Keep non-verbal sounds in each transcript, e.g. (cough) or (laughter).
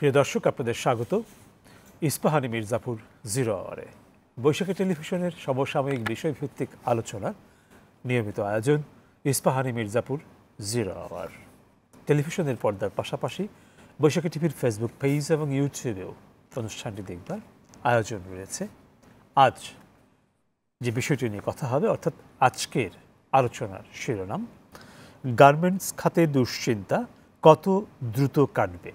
প্রিয় দর্শক আপনাদের স্বাগত ইস্পাহানি মির্জাপুর জিরো আওয়ারে বৈশাখী টেলিভিশনের সমসাময়িক বিষয়ভিত্তিক আলোচনা নিয়মিত আয়োজন ইস্পাহানি মির্জাপুর জিরো আওয়ার টেলিভিশনের পর্দার পাশাপাশি বৈশাখী টিভির ফেসবুক পেজ এবং ইউটিউবেও অনুষ্ঠানটি দেখবার আয়োজন রয়েছে আজ যে বিষয়টি নিয়ে কথা হবে অর্থাৎ আজকের আলোচনার শিরোনাম গার্মেন্টস খাতে দুশ্চিন্তা কত দ্রুত কাটবে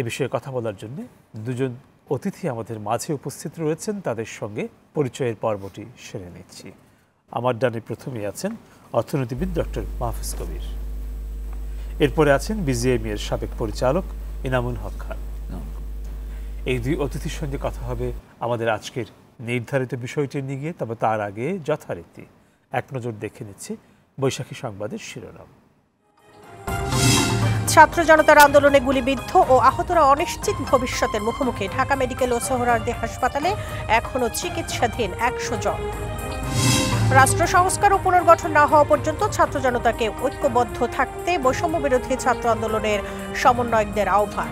এ বিষয়ে কথা বলার জন্য দুজন অতিথি আমাদের মাঝে উপস্থিত রয়েছেন তাদের সঙ্গে পরিচয়ের পর্বটি সেরে নিচ্ছি আমার ডানে প্রথমে আছেন অর্থনীতিবিদ ডক্টর মাহফুজ কবির এরপরে আছেন বিজিএমই এর সাবেক পরিচালক ইনামুল হক খান এই দুই অতিথির সঙ্গে কথা হবে আমাদের আজকের নির্ধারিত বিষয়টি নিয়ে তবে তার আগে যথারীতি এক নজর দেখে নিচ্ছে বৈশাখী সংবাদের শিরোনাম ছাত্র জনতার আন্দোলনে গুলিবিদ্ধ ও আহতরা অনিশ্চিত ভবিষ্যতের মুখোমুখি ঢাকা মেডিকেল ও সোহরার্দি হাসপাতালে এখনও চিকিৎসাধীন একশো জন রাষ্ট্র সংস্কার ও পুনর্গঠন না হওয়া পর্যন্ত ছাত্র জনতাকে ঐক্যবদ্ধ থাকতে বৈষম্য বিরোধী ছাত্র আন্দোলনের সমন্বয়কদের আহ্বান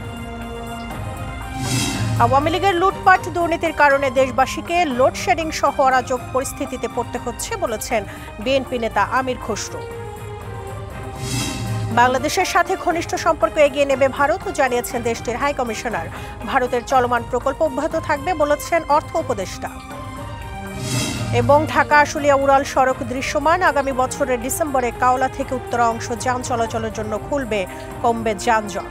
আওয়ামী লীগের লুটপাট দুর্নীতির কারণে দেশবাসীকে লোডশেডিং সহ অরাজক পরিস্থিতিতে পড়তে হচ্ছে বলেছেন বিএনপি নেতা আমির খসরু বাংলাদেশের সাথে ঘনিষ্ঠ সম্পর্ক এগিয়ে নেবে ভারত জানিয়েছেন দেশটির হাই কমিশনার ভারতের চলমান প্রকল্প অব্যাহত থাকবে বলেছেন অর্থ উপদেষ্টা এবং ঢাকা আশুলিয়া উড়াল সড়ক দৃশ্যমান আগামী বছরের ডিসেম্বরে কাওলা থেকে উত্তরা অংশ যান চলাচলের জন্য খুলবে কমবে যানজট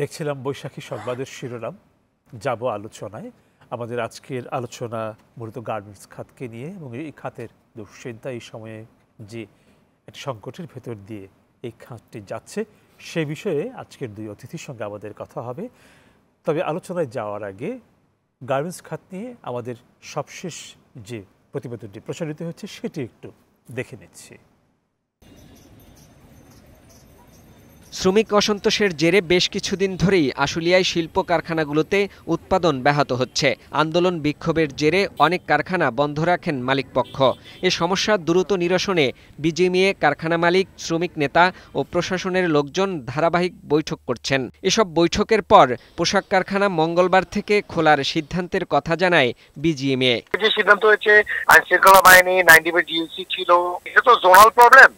দেখছিলাম বৈশাখী সংবাদের শিরোনাম যাব আলোচনায় আমাদের আজকের আলোচনা মূলত গার্মেন্টস খাতকে নিয়ে এবং এই খাতের দুশ্চিন্তা এই সময়ে যে সংকটের ভেতর দিয়ে এই খাঁজটি যাচ্ছে সে বিষয়ে আজকের দুই অতিথির সঙ্গে আমাদের কথা হবে তবে আলোচনায় যাওয়ার আগে গার্মেন্টস খাত নিয়ে আমাদের সবশেষ যে প্রতিবেদনটি প্রচারিত হচ্ছে সেটি একটু দেখে নিচ্ছি শ্রমিক অসন্তোষের জেরে বেশ কিছুদিন ধরেই আশুলিয়ায় শিল্প কারখানাগুলোতে উৎপাদন ব্যাহত হচ্ছে আন্দোলন বিক্ষোভের জেরে অনেক কারখানা বন্ধ রাখেন মালিকপক্ষ এ সমস্যা দ্রুত নিরসনে বিজিএমইএ কারখানা মালিক শ্রমিক নেতা ও প্রশাসনের লোকজন ধারাবাহিক বৈঠক করছেন এসব বৈঠকের পর পোশাক কারখানা মঙ্গলবার থেকে খোলার সিদ্ধান্তের কথা জানায় বিজিএমএ সিদ্ধান্ত হয়েছে আইন শৃঙ্খলা বাহিনী ছিল এটা তো জোনাল প্রবলেম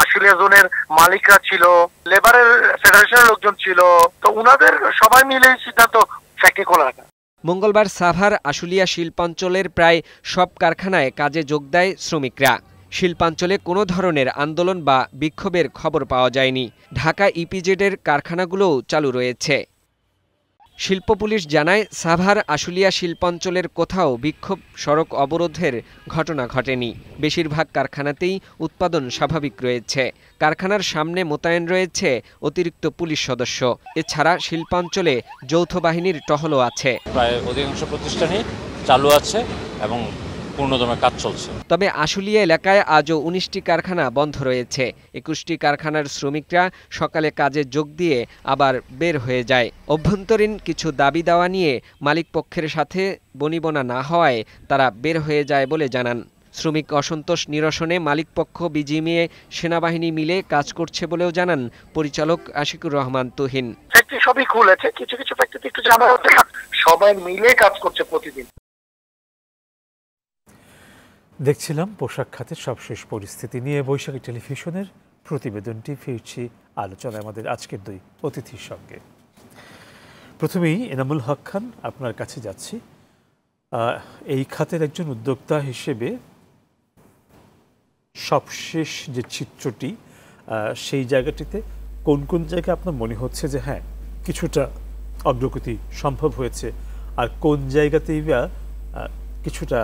আশুলিয়া জোনের মালিকরা ছিল লেবারের ফেডারেশনের লোকজন ছিল তো উনাদের সবাই মিলে সিদ্ধান্ত ফ্যাক্টরি খোলা রাখা মঙ্গলবার সাভার আশুলিয়া শিল্পাঞ্চলের প্রায় সব কারখানায় কাজে যোগ দেয় শ্রমিকরা শিল্পাঞ্চলে কোনো ধরনের আন্দোলন বা বিক্ষোভের খবর পাওয়া যায়নি ঢাকা ইপিজেডের কারখানাগুলোও চালু রয়েছে শিল্প পুলিশ জানায় সাভার আশুলিয়া শিল্পাঞ্চলের কোথাও বিক্ষোভ সড়ক অবরোধের ঘটনা ঘটেনি বেশিরভাগ কারখানাতেই উৎপাদন স্বাভাবিক রয়েছে কারখানার সামনে মোতায়েন রয়েছে অতিরিক্ত পুলিশ সদস্য এছাড়া শিল্পাঞ্চলে যৌথ বাহিনীর টহলও আছে প্রায় অধিকাংশ প্রতিষ্ঠানই চালু আছে এবং পূর্ণদমে কাজ চলছে তবে আশুলিয়া এলাকায় আজও উনিশটি কারখানা বন্ধ রয়েছে একুশটি কারখানার শ্রমিকরা সকালে কাজে যোগ দিয়ে আবার বের হয়ে যায় অভ্যন্তরীণ কিছু দাবি দাওয়া নিয়ে মালিকপক্ষের সাথে বনিবনা না হওয়ায় তারা বের হয়ে যায় বলে জানান শ্রমিক অসন্তোষ নিরসনে মালিকপক্ষ বিজিএমএ সেনাবাহিনী মিলে কাজ করছে বলেও জানান পরিচালক আশিকুর রহমান তুহিন ফ্যাক্টরি সবই খুলেছে কিছু কিছু একটু হচ্ছে সবাই মিলে কাজ করছে প্রতিদিন দেখছিলাম পোশাক খাতের সবশেষ পরিস্থিতি নিয়ে বৈশাখী টেলিভিশনের প্রতিবেদনটি ফিরছি আলোচনায় আমাদের আজকের দুই অতিথির সঙ্গে প্রথমেই এনামুল হক খান আপনার কাছে যাচ্ছি এই খাতের একজন উদ্যোক্তা হিসেবে সবশেষ যে চিত্রটি সেই জায়গাটিতে কোন কোন জায়গায় আপনার মনে হচ্ছে যে হ্যাঁ কিছুটা অগ্রগতি সম্ভব হয়েছে আর কোন জায়গাতেই বা কিছুটা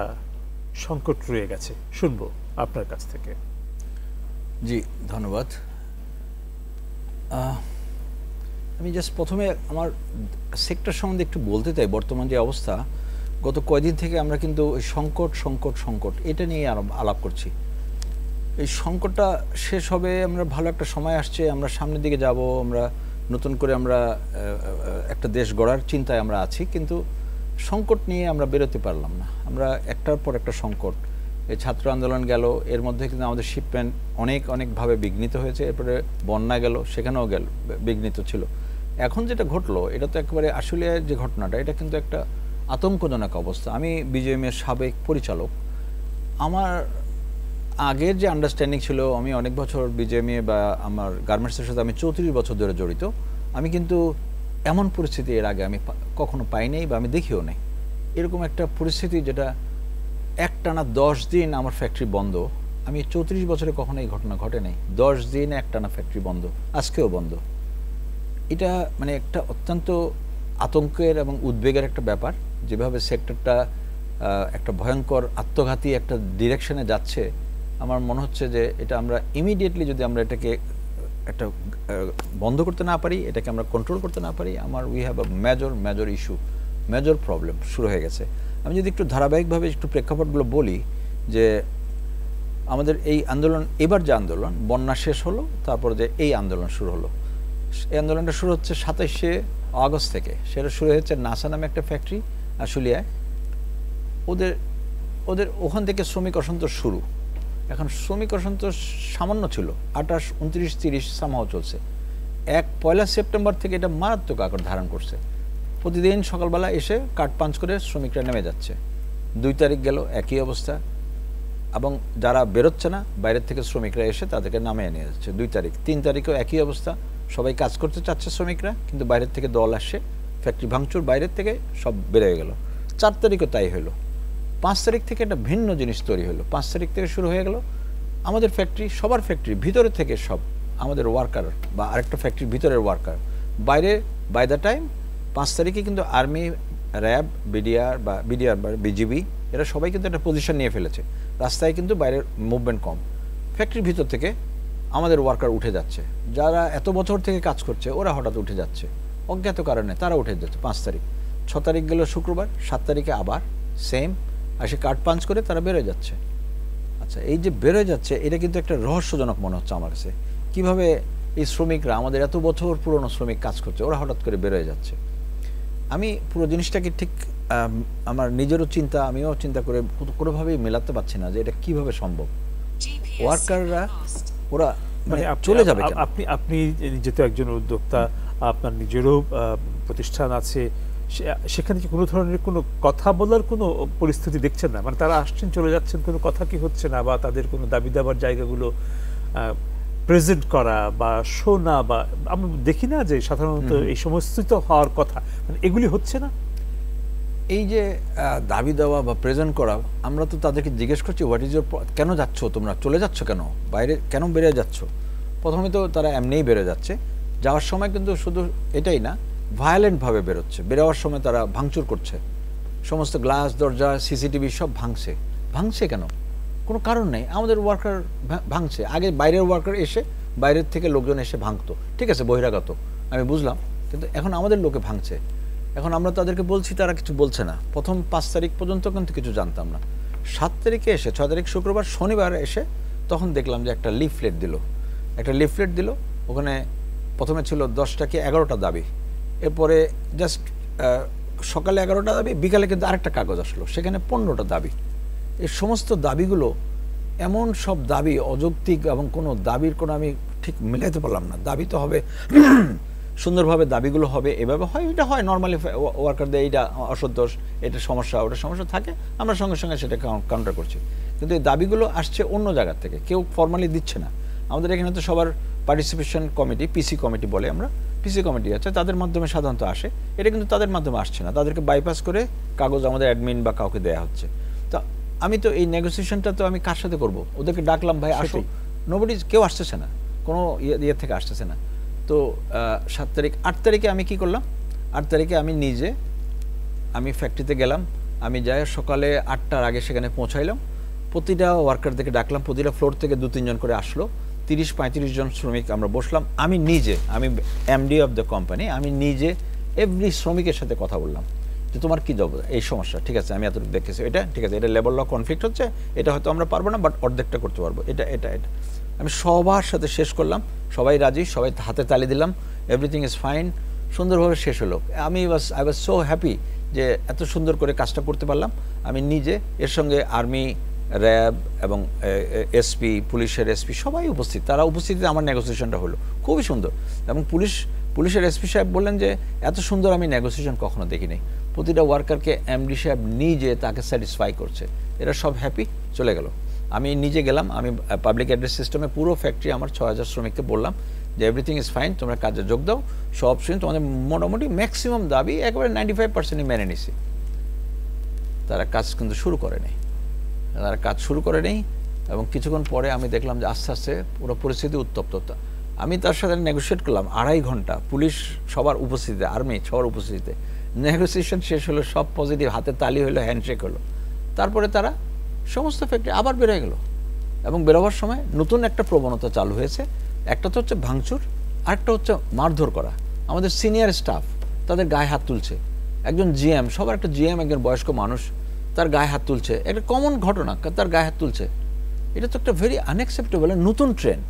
সংকট রয়ে গেছে শুনবো আপনার কাছ থেকে জি ধন্যবাদ আমি জাস্ট প্রথমে আমার সেক্টর সম্বন্ধে একটু বলতে চাই বর্তমান যে অবস্থা গত কয়দিন থেকে আমরা কিন্তু সংকট সংকট সংকট এটা নিয়ে আলাপ করছি এই সংকটটা শেষ হবে আমরা ভালো একটা সময় আসছে আমরা সামনের দিকে যাব আমরা নতুন করে আমরা একটা দেশ গড়ার চিন্তায় আমরা আছি কিন্তু সংকট নিয়ে আমরা বেরোতে পারলাম না আমরা একটার পর একটা সংকট এই ছাত্র আন্দোলন গেল এর মধ্যে কিন্তু আমাদের শিপমেন্ট অনেক অনেকভাবে বিঘ্নিত হয়েছে এরপরে বন্যা গেল সেখানেও গেল বিঘ্নিত ছিল এখন যেটা ঘটলো এটা তো একেবারে আশুলিয়ার যে ঘটনাটা এটা কিন্তু একটা আতঙ্কজনক অবস্থা আমি বিজেএমের সাবেক পরিচালক আমার আগের যে আন্ডারস্ট্যান্ডিং ছিল আমি অনেক বছর বিজেএমএ বা আমার গার্মেন্টসের সাথে আমি চৌত্রিশ বছর ধরে জড়িত আমি কিন্তু এমন পরিস্থিতি এর আগে আমি কখনো পাই নাই বা আমি দেখিও নাই এরকম একটা পরিস্থিতি যেটা এক টানা দশ দিন আমার ফ্যাক্টরি বন্ধ আমি চৌত্রিশ বছরে কখনো এই ঘটনা ঘটে নাই দশ দিন এক টানা ফ্যাক্টরি বন্ধ আজকেও বন্ধ এটা মানে একটা অত্যন্ত আতঙ্কের এবং উদ্বেগের একটা ব্যাপার যেভাবে সেক্টরটা একটা ভয়ঙ্কর আত্মঘাতী একটা ডিরেকশনে যাচ্ছে আমার মনে হচ্ছে যে এটা আমরা ইমিডিয়েটলি যদি আমরা এটাকে একটা বন্ধ করতে না পারি এটাকে আমরা কন্ট্রোল করতে না পারি আমার we have a major major issue major problem শুরু হয়ে গেছে আমি যদি একটু ধারাবাহিকভাবে একটু প্রেক্ষাপটগুলো বলি যে আমাদের এই আন্দোলন এবার যে আন্দোলন বন্যা শেষ হলো তারপর যে এই আন্দোলন শুরু হলো এই আন্দোলনটা শুরু হচ্ছে সাতাইশে আগস্ট থেকে সেটা শুরু হয়েছে নাসা নামে একটা ফ্যাক্টরি আশুলিয়ায় ওদের ওদের ওখান থেকে শ্রমিক অসন্তোষ শুরু এখন শ্রমিক অসন্তোষ সামান্য ছিল আঠাশ উনত্রিশ তিরিশ সামাও চলছে এক পয়লা সেপ্টেম্বর থেকে এটা মারাত্মক আকার ধারণ করছে প্রতিদিন সকালবেলা এসে কাঠ পাঞ্চ করে শ্রমিকরা নেমে যাচ্ছে দুই তারিখ গেল একই অবস্থা এবং যারা বেরোচ্ছে না বাইরের থেকে শ্রমিকরা এসে তাদেরকে নামিয়ে নিয়ে যাচ্ছে দুই তারিখ তিন তারিখেও একই অবস্থা সবাই কাজ করতে চাচ্ছে শ্রমিকরা কিন্তু বাইরের থেকে দল আসে ফ্যাক্টরি ভাঙচুর বাইরের থেকে সব বেড়ে গেল চার তারিখও তাই হলো পাঁচ তারিখ থেকে একটা ভিন্ন জিনিস তৈরি হলো পাঁচ তারিখ থেকে শুরু হয়ে গেল আমাদের ফ্যাক্টরি সবার ফ্যাক্টরি ভিতরে থেকে সব আমাদের ওয়ার্কার বা আরেকটা ফ্যাক্টরির ভিতরের ওয়ার্কার বাইরে বাই দ্য টাইম পাঁচ তারিখে কিন্তু আর্মি র্যাব বিডিআর বা বিডিআর বা বিজিবি এরা সবাই কিন্তু একটা পজিশন নিয়ে ফেলেছে রাস্তায় কিন্তু বাইরের মুভমেন্ট কম ফ্যাক্টরির ভিতর থেকে আমাদের ওয়ার্কার উঠে যাচ্ছে যারা এত বছর থেকে কাজ করছে ওরা হঠাৎ উঠে যাচ্ছে অজ্ঞাত কারণে তারা উঠে যাচ্ছে পাঁচ তারিখ ছ তারিখ গেল শুক্রবার সাত তারিখে আবার সেম আর সে কার্ড পাঞ্চ করে তারা বেরোয় যাচ্ছে আচ্ছা এই যে বেরোয় যাচ্ছে এটা কিন্তু একটা রহস্যজনক মনে হচ্ছে আমার কাছে কীভাবে এই শ্রমিকরা আমাদের এত বছর পুরনো শ্রমিক কাজ করছে ওরা হঠাৎ করে বেরোয় যাচ্ছে আমি পুরো জিনিসটাকে ঠিক আমার নিজেরও চিন্তা আমিও চিন্তা করে কোনোভাবেই মেলাতে পারছি না যে এটা কিভাবে সম্ভব ওয়ার্কাররা ওরা মানে, মানে চলে যাবে আপনি আপনি যেহেতু একজন উদ্যোক্তা আপনার নিজেরও প্রতিষ্ঠান আছে সেখানে কি কোনো ধরনের কোনো কথা বলার কোনো পরিস্থিতি দেখছেন না মানে তারা আসছেন চলে যাচ্ছেন কোনো কথা কি হচ্ছে না বা তাদের কোনো দাবি দাবার জায়গাগুলো প্রেজেন্ট করা বা শোনা বা আমরা দেখি না যে সাধারণত এই সমস্ত হওয়ার কথা মানে এগুলি হচ্ছে না এই যে দাবি দেওয়া বা প্রেজেন্ট করা আমরা তো তাদেরকে জিজ্ঞেস করছি হোয়াট ইজ কেন যাচ্ছ তোমরা চলে যাচ্ছ কেন বাইরে কেন বেড়ে যাচ্ছ প্রথমে তো তারা এমনিই বেড়ে যাচ্ছে যাওয়ার সময় কিন্তু শুধু এটাই না ভায়োলেন্টভাবে বেরোচ্ছে বেরোয়ার সময় তারা ভাঙচুর করছে সমস্ত গ্লাস দরজা সিসিটিভি সব ভাঙছে ভাঙছে কেন কোনো কারণ নেই আমাদের ওয়ার্কার ভাঙছে আগে বাইরের ওয়ার্কার এসে বাইরের থেকে লোকজন এসে ভাঙতো ঠিক আছে বহিরাগত আমি বুঝলাম কিন্তু এখন আমাদের লোকে ভাঙছে এখন আমরা তাদেরকে বলছি তারা কিছু বলছে না প্রথম পাঁচ তারিখ পর্যন্ত কিন্তু কিছু জানতাম না সাত তারিখে এসে ছয় তারিখ শুক্রবার শনিবার এসে তখন দেখলাম যে একটা লিফলেট দিল একটা লিফলেট দিল ওখানে প্রথমে ছিল দশটা কি এগারোটা দাবি এরপরে জাস্ট সকালে এগারোটা দাবি বিকালে কিন্তু আরেকটা কাগজ আসলো সেখানে পনেরোটা দাবি এই সমস্ত দাবিগুলো এমন সব দাবি অযৌক্তিক এবং কোনো দাবির কোনো আমি ঠিক মেলাতে পারলাম না দাবি তো হবে সুন্দরভাবে দাবিগুলো হবে এভাবে হয় এটা হয় নর্মালি ওয়ার্কারদের এইটা অসন্তোষ এটা সমস্যা ওটা সমস্যা থাকে আমরা সঙ্গে সঙ্গে সেটা কাউন্টার করছি কিন্তু এই দাবিগুলো আসছে অন্য জায়গার থেকে কেউ ফর্মালি দিচ্ছে না আমাদের এখানে তো সবার পার্টিসিপেশন কমিটি পিসি কমিটি বলে আমরা পিসি কমিটি আছে তাদের মাধ্যমে সাধারণত আসে এটা কিন্তু তাদের মাধ্যমে আসছে না তাদেরকে বাইপাস করে কাগজ আমাদের অ্যাডমিন বা কাউকে দেওয়া হচ্ছে তো আমি তো এই নেগোসিয়েশনটা তো আমি কার সাথে করবো ওদেরকে ডাকলাম ভাই আসো নোবডি কেউ আসতেছে না কোনো ইয়ে, ইয়ে থেকে আসতেছে না তো সাত তারিখ আট তারিখে আমি কি করলাম আট তারিখে আমি নিজে আমি ফ্যাক্টরিতে গেলাম আমি যাই সকালে আটটার আগে সেখানে পৌঁছাইলাম প্রতিটা ওয়ার্কারদেরকে ডাকলাম প্রতিটা ফ্লোর থেকে দু তিনজন করে আসলো তিরিশ পঁয়ত্রিশ জন শ্রমিক আমরা বসলাম আমি নিজে আমি এমডি অফ দ্য কোম্পানি আমি নিজে এভরি শ্রমিকের সাথে কথা বললাম যে তোমার কী দেবো এই সমস্যা ঠিক আছে আমি এত দেখেছি এটা ঠিক আছে এটা লেবার ল কনফ্লিক্ট হচ্ছে এটা হয়তো আমরা পারবো না বাট অর্ধেকটা করতে পারবো এটা এটা এটা আমি সবার সাথে শেষ করলাম সবাই রাজি সবাই হাতে তালি দিলাম এভরিথিং ইজ ফাইন সুন্দরভাবে শেষ হলো আমি was I was so happy যে এত সুন্দর করে কাজটা করতে পারলাম আমি নিজে এর সঙ্গে আর্মি র্যাব এবং এসপি পুলিশের এসপি সবাই উপস্থিত তারা উপস্থিতিতে আমার নেগোসিয়েশনটা হলো খুবই সুন্দর এবং পুলিশ পুলিশের এসপি সাহেব বললেন যে এত সুন্দর আমি নেগোসিয়েশন কখনো দেখিনি প্রতিটা ওয়ার্কারকে এমডি সাহেব নিজে তাকে স্যাটিসফাই করছে এরা সব হ্যাপি চলে গেল আমি নিজে গেলাম আমি পাবলিক অ্যাড্রেস সিস্টেমে পুরো ফ্যাক্টরি আমার ছ হাজার শ্রমিককে বললাম যে এভরিথিং ইজ ফাইন তোমরা কাজে যোগ দাও সব শুনে তোমাদের মোটামুটি ম্যাক্সিমাম দাবি একেবারে নাইনটি ফাইভ পার্সেন্টই মেনে নিছি তারা কাজ কিন্তু শুরু করেনি তারা কাজ শুরু করে নেই এবং কিছুক্ষণ পরে আমি দেখলাম যে আস্তে আস্তে পুরো পরিস্থিতি উত্তপ্ততা আমি তার সাথে নেগোসিয়েট করলাম আড়াই ঘন্টা পুলিশ সবার উপস্থিতিতে আর্মি সবার উপস্থিতিতে নেগোসিয়েশন শেষ হলো সব পজিটিভ হাতে তালি হলো হ্যান্ডশেক হলো তারপরে তারা সমস্ত ফ্যাক্টরি আবার বেরোয় গেল এবং বেরোবার সময় নতুন একটা প্রবণতা চালু হয়েছে একটা তো হচ্ছে ভাঙচুর আরেকটা হচ্ছে মারধর করা আমাদের সিনিয়র স্টাফ তাদের গায়ে হাত তুলছে একজন জিএম সবার একটা জিএম একজন বয়স্ক মানুষ তার গায়ে হাত তুলছে একটা কমন ঘটনা তার গায়ে হাত তুলছে এটা তো একটা ভেরি আনএক্সেপ্টেবল নতুন ট্রেন্ড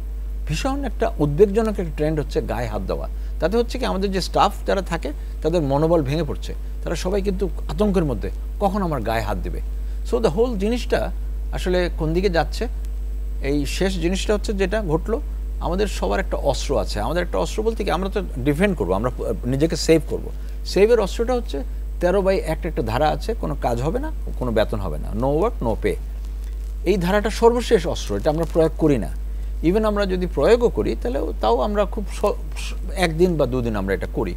ভীষণ একটা উদ্বেগজনক একটা ট্রেন্ড হচ্ছে গায়ে হাত দেওয়া তাতে হচ্ছে কি আমাদের যে স্টাফ যারা থাকে তাদের মনোবল ভেঙে পড়ছে তারা সবাই কিন্তু আতঙ্কের মধ্যে কখন আমার গায়ে হাত দেবে সো দ্য হোল জিনিসটা আসলে কোন দিকে যাচ্ছে এই শেষ জিনিসটা হচ্ছে যেটা ঘটলো আমাদের সবার একটা অস্ত্র আছে আমাদের একটা অস্ত্র বলতে কি আমরা তো ডিফেন্ড করবো আমরা নিজেকে সেভ করবো সেভের অস্ত্রটা হচ্ছে তেরো বাই একটা একটা ধারা আছে কোনো কাজ হবে না কোনো বেতন হবে না নো ওয়ার্ক নো পে এই ধারাটা সর্বশেষ অস্ত্র এটা আমরা প্রয়োগ করি না ইভেন আমরা যদি প্রয়োগও করি তাহলে তাও আমরা খুব একদিন বা দুদিন আমরা এটা করি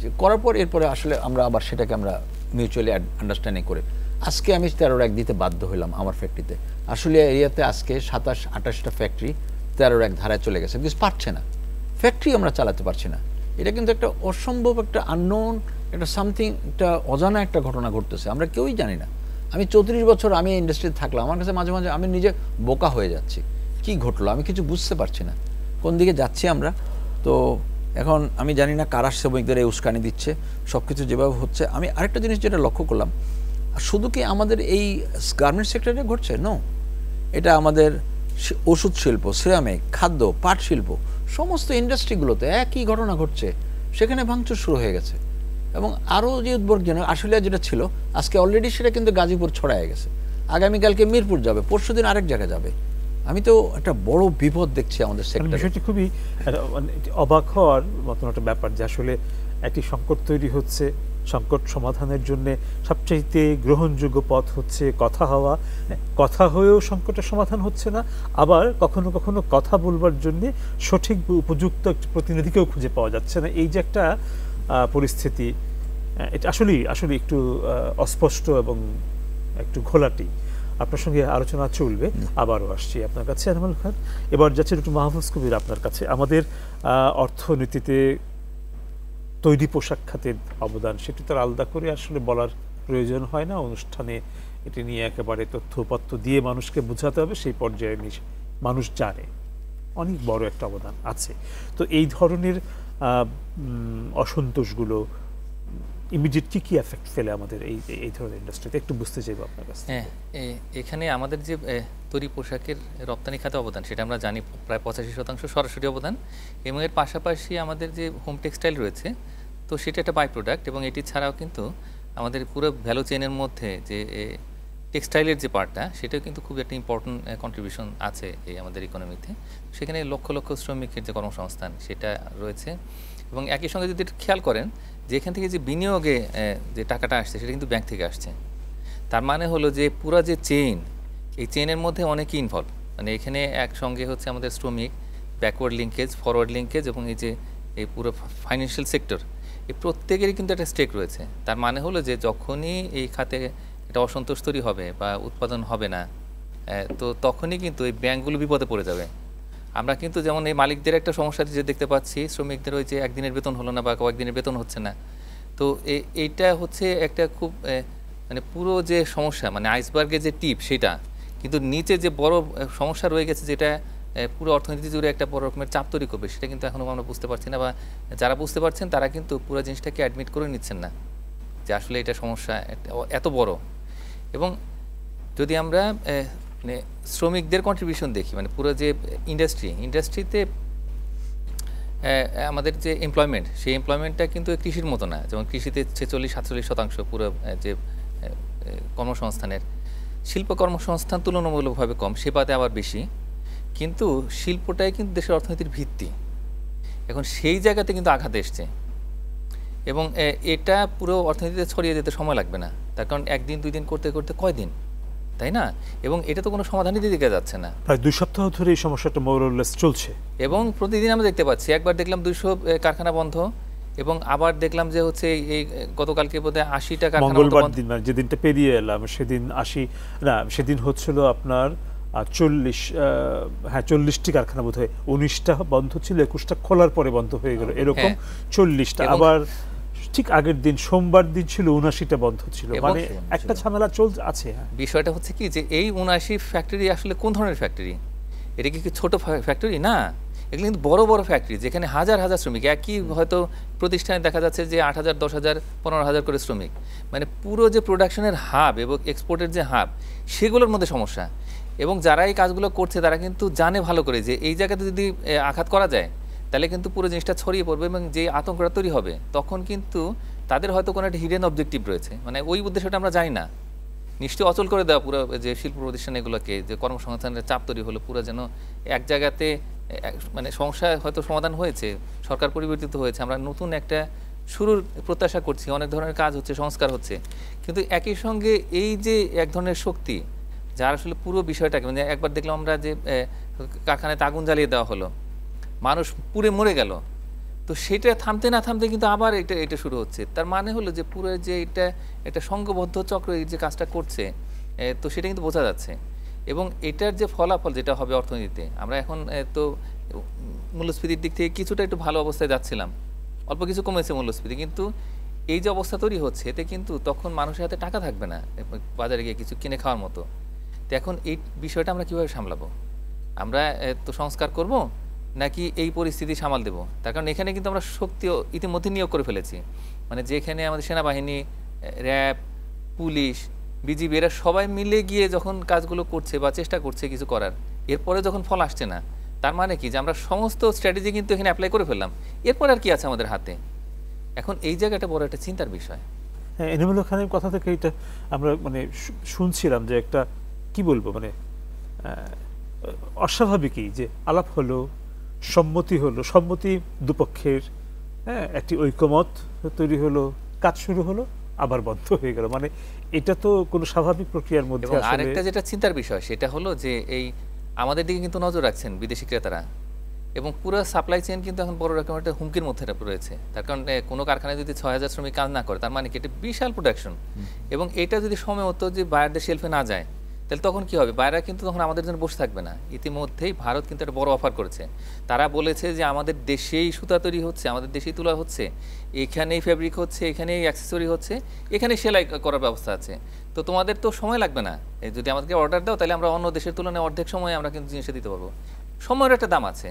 যে করার পর এরপরে আসলে আমরা আবার সেটাকে আমরা মিউচুয়ালি আন্ডারস্ট্যান্ডিং করে আজকে আমি তেরোর এক দিতে বাধ্য হইলাম আমার ফ্যাক্টরিতে আসলে এরিয়াতে আজকে সাতাশ আঠাশটা ফ্যাক্টরি তেরোর এক ধারায় চলে গেছে কিছু পারছে না ফ্যাক্টরি আমরা চালাতে পারছি না এটা কিন্তু একটা অসম্ভব একটা আননোন একটা সামথিং একটা অজানা একটা ঘটনা ঘটতেছে আমরা কেউই জানি না আমি চৌত্রিশ বছর আমি ইন্ডাস্ট্রিতে থাকলাম আমার কাছে মাঝে মাঝে আমি নিজে বোকা হয়ে যাচ্ছি কি ঘটলো আমি কিছু বুঝতে পারছি না কোন দিকে যাচ্ছি আমরা তো এখন আমি জানি না কারা শ্রমিকদের এই উস্কানি দিচ্ছে সব কিছু যেভাবে হচ্ছে আমি আরেকটা জিনিস যেটা লক্ষ্য করলাম শুধু কি আমাদের এই গার্মেন্টস সেক্টরে ঘটছে নো এটা আমাদের ওষুধ শিল্প সিরামিক খাদ্য পাট শিল্প সমস্ত ইন্ডাস্ট্রিগুলোতে একই ঘটনা ঘটছে সেখানে ভাঙচুর শুরু হয়ে গেছে এবং আরও যে উদ্বেগজনক আশুলিয়া যেটা ছিল আজকে অলরেডি সেটা কিন্তু গাজীপুর ছড়ায় গেছে আগামীকালকে মিরপুর যাবে পরশু দিন আরেক জায়গায় যাবে আমি তো একটা বড় বিপদ দেখছি আমাদের সেক্টরে বিষয়টি খুবই মানে অবাক হওয়ার মতন একটা ব্যাপার যে আসলে একটি সংকট তৈরি হচ্ছে সংকট সমাধানের জন্য সবচাইতে গ্রহণযোগ্য পথ হচ্ছে কথা হওয়া হ্যাঁ, কথা হয়েও সংকটের সমাধান হচ্ছে না আবার কখনো কখনো কথা বলবার জন্য সঠিক উপযুক্ত প্রতিনিধিকেও খুঁজে পাওয়া যাচ্ছে না এই যে একটা পরিস্থিতি এটা আসলেই আসলে একটু অস্পষ্ট এবং একটু ঘোলাটি আপনার সঙ্গে আলোচনা চলবে আবারও আসছি আপনার কাছে আনামুল খান এবার যাচ্ছে একটু মাহফুজ কবির আপনার কাছে আমাদের অর্থনীতিতে তৈরি পোশাক খাতের অবদান সেটি তার আলাদা করে আসলে বলার প্রয়োজন হয় না অনুষ্ঠানে এটি নিয়ে একেবারে তথ্যপত্র দিয়ে মানুষকে বোঝাতে হবে সেই পর্যায়ে মানুষ জানে অনেক বড় একটা অবদান আছে তো এই ধরনের অসন্তোষগুলো ইমিডিয়েট কী কী এফেক্ট ফেলে আমাদের এই এই ধরনের ইন্ডাস্ট্রিতে একটু বুঝতে চাইবো আপনার কাছে হ্যাঁ এখানে আমাদের যে তৈরি পোশাকের রপ্তানি খাতে অবদান সেটা আমরা জানি প্রায় পঁচাশি শতাংশ সরাসরি অবদান এবং এর পাশাপাশি আমাদের যে হোম টেক্সটাইল রয়েছে তো সেটা একটা বাই প্রোডাক্ট এবং এটি ছাড়াও কিন্তু আমাদের পুরো ভ্যালু চেনের মধ্যে যে টেক্সটাইলের যে পার্টটা সেটাও কিন্তু খুব একটা ইম্পর্টেন্ট কন্ট্রিবিউশন আছে এই আমাদের ইকোনমিতে সেখানে লক্ষ লক্ষ শ্রমিকের যে কর্মসংস্থান সেটা রয়েছে এবং একই সঙ্গে যদি খেয়াল করেন যে এখান থেকে যে বিনিয়োগে যে টাকাটা আসছে সেটা কিন্তু ব্যাংক থেকে আসছে তার মানে হলো যে পুরো যে চেইন এই চেইনের মধ্যে অনেকই ইনভলভ মানে এখানে একসঙ্গে হচ্ছে আমাদের শ্রমিক ব্যাকওয়ার্ড লিঙ্কেজ ফরওয়ার্ড লিঙ্কেজ এবং এই যে এই পুরো ফাইন্যান্সিয়াল সেক্টর এই প্রত্যেকেরই কিন্তু একটা স্টেক রয়েছে তার মানে হলো যে যখনই এই খাতে এটা অসন্তোষ তৈরি হবে বা উৎপাদন হবে না তো তখনই কিন্তু এই ব্যাংকগুলো বিপদে পড়ে যাবে আমরা কিন্তু যেমন এই মালিকদের একটা সমস্যা যে দেখতে পাচ্ছি শ্রমিকদের ওই যে একদিনের বেতন হলো না বা কয়েকদিনের বেতন হচ্ছে না তো এইটা হচ্ছে একটা খুব মানে পুরো যে সমস্যা মানে আইসবার্গের যে টিপ সেটা কিন্তু নিচে যে বড় সমস্যা রয়ে গেছে যেটা পুরো অর্থনীতি জুড়ে একটা বড় রকমের চাপ তৈরি করবে সেটা কিন্তু এখনও আমরা বুঝতে পারছি না বা যারা বুঝতে পারছেন তারা কিন্তু পুরো জিনিসটাকে অ্যাডমিট করে নিচ্ছেন না যে আসলে এটা সমস্যা এত বড় এবং যদি আমরা মানে শ্রমিকদের কন্ট্রিবিউশন দেখি মানে পুরো যে ইন্ডাস্ট্রি ইন্ডাস্ট্রিতে আমাদের যে এমপ্লয়মেন্ট সেই এমপ্লয়মেন্টটা কিন্তু কৃষির মতো না যেমন কৃষিতে ছেচল্লিশ সাতচল্লিশ শতাংশ পুরো যে কর্মসংস্থানের শিল্প কর্মসংস্থান তুলনামূলকভাবে কম সেপাতে আবার বেশি কিন্তু শিল্পটাই কিন্তু দেশের অর্থনীতির ভিত্তি এখন সেই জায়গাতে কিন্তু আঘাত এসছে এবং এটা পুরো অর্থনীতিতে ছড়িয়ে যেতে সময় লাগবে না তার কারণ একদিন দুই দিন করতে করতে কয়দিন তাই না এবং এটা তো কোনো সমাধানই দিকে যাচ্ছে না প্রায় দুই সপ্তাহ ধরে এই সমস্যাটা মোরলেস চলছে এবং প্রতিদিন আমরা দেখতে পাচ্ছি একবার দেখলাম দুইশো কারখানা বন্ধ এবং আবার দেখলাম যে হচ্ছে এই গতকালকে বোধহয় আশিটা মঙ্গলবার দিন মানে যেদিনটা পেরিয়ে এলাম সেদিন আশি না সেদিন হচ্ছিল আপনার চল্লিশ হ্যাঁ চল্লিশটি কারখানা বোধ হয় উনিশটা বন্ধ ছিল একুশটা খোলার পরে বন্ধ হয়ে গেল হ্যাঁ। এরকম চল্লিশটা আবার ঠিক আগের দিন সোমবার দিন ছিল উনাশিটা বন্ধ ছিল মানে একটা ঝামেলা চল আছে হ্যাঁ। বিষয়টা হচ্ছে কি যে এই উনাশি ফ্যাক্টরি আসলে কোন ধরনের ফ্যাক্টরি এটা কি ছোট ফ্যাক্টরি না এগুলো কিন্তু বড় বড় ফ্যাক্টরি যেখানে হাজার হাজার শ্রমিক একই হয়তো প্রতিষ্ঠানে দেখা যাচ্ছে যে আট হাজার দশ হাজার পনেরো হাজার করে শ্রমিক মানে পুরো যে প্রোডাকশনের হাব এবং এক্সপোর্টের যে হাব সেগুলোর মধ্যে সমস্যা এবং যারা এই কাজগুলো করছে তারা কিন্তু জানে ভালো করে যে এই জায়গাতে যদি আঘাত করা যায় তাহলে কিন্তু পুরো জিনিসটা ছড়িয়ে পড়বে এবং যে আতঙ্কটা তৈরি হবে তখন কিন্তু তাদের হয়তো কোনো একটা হিডেন অবজেক্টিভ রয়েছে মানে ওই উদ্দেশ্যটা আমরা জানি না নিশ্চয়ই অচল করে দেওয়া পুরো যে শিল্প প্রতিষ্ঠান এগুলোকে যে কর্মসংস্থানের চাপ তৈরি হলো পুরো যেন এক জায়গাতে মানে সমস্যা হয়তো সমাধান হয়েছে সরকার পরিবর্তিত হয়েছে আমরা নতুন একটা শুরুর প্রত্যাশা করছি অনেক ধরনের কাজ হচ্ছে সংস্কার হচ্ছে কিন্তু একই সঙ্গে এই যে এক ধরনের শক্তি যার আসলে পুরো বিষয়টাকে মানে একবার দেখলাম আমরা যে কারখানায় আগুন জ্বালিয়ে দেওয়া হলো মানুষ পুরে মরে গেল তো সেটা থামতে না থামতে কিন্তু আবার এটা এটা শুরু হচ্ছে তার মানে হলো যে পুরো যে এটা একটা সংঘবদ্ধ চক্র এই যে কাজটা করছে তো সেটা কিন্তু বোঝা যাচ্ছে এবং এটার যে ফলাফল যেটা হবে অর্থনীতিতে আমরা এখন তো মূল্যস্ফীতির দিক থেকে কিছুটা একটু ভালো অবস্থায় যাচ্ছিলাম অল্প কিছু কমেছে মূল্যস্ফীতি কিন্তু এই যে অবস্থা তৈরি হচ্ছে এতে কিন্তু তখন মানুষের হাতে টাকা থাকবে না বাজারে গিয়ে কিছু কিনে খাওয়ার মতো তো এখন এই বিষয়টা আমরা কীভাবে সামলাবো আমরা তো সংস্কার করব নাকি এই পরিস্থিতি সামাল দেব তার কারণ এখানে কিন্তু আমরা শক্তি ইতিমধ্যে নিয়োগ করে ফেলেছি মানে যেখানে আমাদের সেনাবাহিনী র্যাব পুলিশ বিজিবি এরা সবাই মিলে গিয়ে যখন কাজগুলো করছে বা চেষ্টা করছে কিছু করার এরপরে যখন ফল আসছে না তার মানে কি যে আমরা সমস্ত স্ট্র্যাটেজি কিন্তু এখানে অ্যাপ্লাই করে ফেললাম এরপর আর কি আছে আমাদের হাতে এখন এই জায়গাটা বড় একটা চিন্তার বিষয় হ্যাঁ এনামুল্লাহ খানের কথা থেকে এটা আমরা মানে শুনছিলাম যে একটা কি বলবো মানে অস্বাভাবিকই যে আলাপ হলো সম্মতি হলো সম্মতি দুপক্ষের হ্যাঁ একটি ঐকমত তৈরি হলো কাজ শুরু হলো আবার বন্ধ হয়ে গেল মানে এটা তো কোনো স্বাভাবিক প্রক্রিয়ার মধ্যে আরেকটা যেটা চিন্তার বিষয় সেটা হলো যে এই আমাদের দিকে কিন্তু নজর রাখছেন বিদেশি ক্রেতারা এবং পুরো সাপ্লাই চেন কিন্তু এখন বড় রকমের একটা হুমকির মধ্যে রয়েছে তার কারণে কোনো কারখানায় যদি ছয় হাজার শ্রমিক কাজ না করে তার মানে কি এটা বিশাল প্রোডাকশন এবং এটা যদি সময় মতো যে দেশে শেলফে না যায় তাহলে তখন কি হবে বাইরা কিন্তু তখন আমাদের জন্য বসে থাকবে না ইতিমধ্যেই ভারত কিন্তু একটা বড় অফার করেছে তারা বলেছে যে আমাদের দেশেই সুতা তৈরি হচ্ছে আমাদের দেশেই তোলা হচ্ছে এখানেই ফ্যাব্রিক হচ্ছে এখানেই অ্যাক্সেসরি হচ্ছে এখানেই সেলাই করার ব্যবস্থা আছে তো তোমাদের তো সময় লাগবে না যদি আমাদেরকে অর্ডার দাও তাহলে আমরা অন্য দেশের তুলনায় অর্ধেক সময় আমরা কিন্তু জিনিসটা দিতে পারবো সময়ের একটা দাম আছে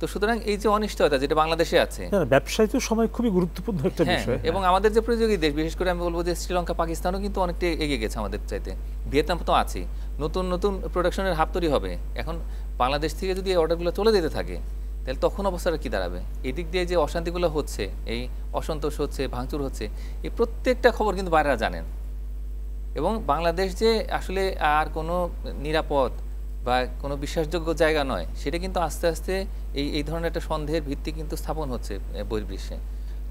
তো সুতরাং এই যে অনিশ্চয়তা যেটা বাংলাদেশে আছে ব্যবসায় তো সময় খুবই গুরুত্বপূর্ণ একটা হ্যাঁ, বিষয় এবং আমাদের যে প্রতিযোগী দেশ বিশেষ করে আমি বলবো যে শ্রীলঙ্কা পাকিস্তানও কিন্তু অনেকটা এগিয়ে গেছে আমাদের চাইতে ভিয়েতনাম তো আছে নতুন নতুন প্রোডাকশনের হাত তৈরি হবে এখন বাংলাদেশ থেকে যদি এই অর্ডারগুলো চলে যেতে থাকে তাহলে তখন অবস্থাটা কি দাঁড়াবে এদিক দিয়ে যে অশান্তিগুলো হচ্ছে এই অসন্তোষ হচ্ছে ভাঙচুর হচ্ছে এই প্রত্যেকটা খবর কিন্তু বাইরেরা জানেন এবং বাংলাদেশ যে আসলে আর কোনো নিরাপদ বা কোনো বিশ্বাসযোগ্য জায়গা নয় সেটা কিন্তু আস্তে আস্তে এই এই ধরনের একটা সন্দেহের ভিত্তি কিন্তু স্থাপন হচ্ছে বহির্বিশ্বে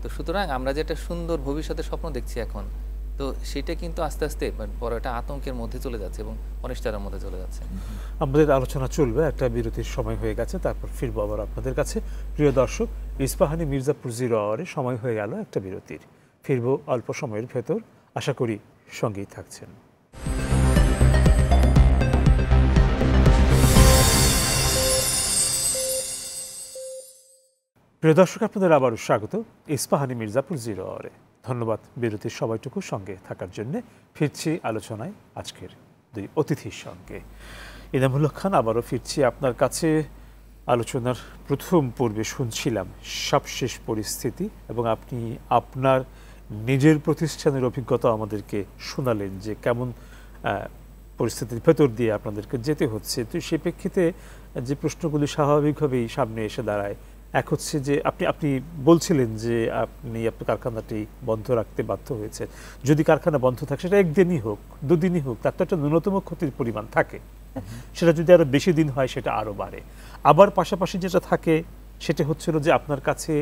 তো সুতরাং আমরা যেটা সুন্দর ভবিষ্যতের স্বপ্ন দেখছি এখন তো সেটা কিন্তু আস্তে আস্তে বড় একটা আতঙ্কের মধ্যে চলে যাচ্ছে এবং অনিষ্ঠার মধ্যে চলে যাচ্ছে আমাদের আলোচনা চলবে একটা বিরতির সময় হয়ে গেছে তারপর ফিরবো আবার আপনাদের কাছে প্রিয় দর্শক ইস্পাহানি মির্জাপুর জিরো আওয়ারে সময় হয়ে গেল একটা বিরতির ফিরবো অল্প সময়ের ভেতর আশা করি সঙ্গেই থাকছেন প্রিয় দর্শক আপনাদের আবারও স্বাগত ইস্পাহানি মির্জাপুর জিরো আওয়ারে ধন্যবাদ বিরতির সবাইটুকু সঙ্গে থাকার জন্য ফিরছি আলোচনায় আজকের দুই অতিথির সঙ্গে ইনামুল্লাহ খান আবারও ফিরছি আপনার কাছে আলোচনার প্রথম পূর্বে শুনছিলাম সবশেষ পরিস্থিতি এবং আপনি আপনার নিজের প্রতিষ্ঠানের অভিজ্ঞতা আমাদেরকে শোনালেন যে কেমন পরিস্থিতির ভেতর দিয়ে আপনাদেরকে যেতে হচ্ছে তো সে প্রেক্ষিতে যে প্রশ্নগুলি স্বাভাবিকভাবেই সামনে এসে দাঁড়ায় এক হচ্ছে যে আপনি আপনি বলছিলেন যে আপনি আপনার কারখানাটি বন্ধ রাখতে বাধ্য হয়েছে যদি কারখানা বন্ধ থাকে সেটা একদিনই হোক দুদিনই হোক তার তো একটা ন্যূনতম ক্ষতির পরিমাণ থাকে সেটা যদি আরও বেশি দিন হয় সেটা আরও বাড়ে আবার পাশাপাশি যেটা থাকে সেটা হচ্ছিল যে আপনার কাছে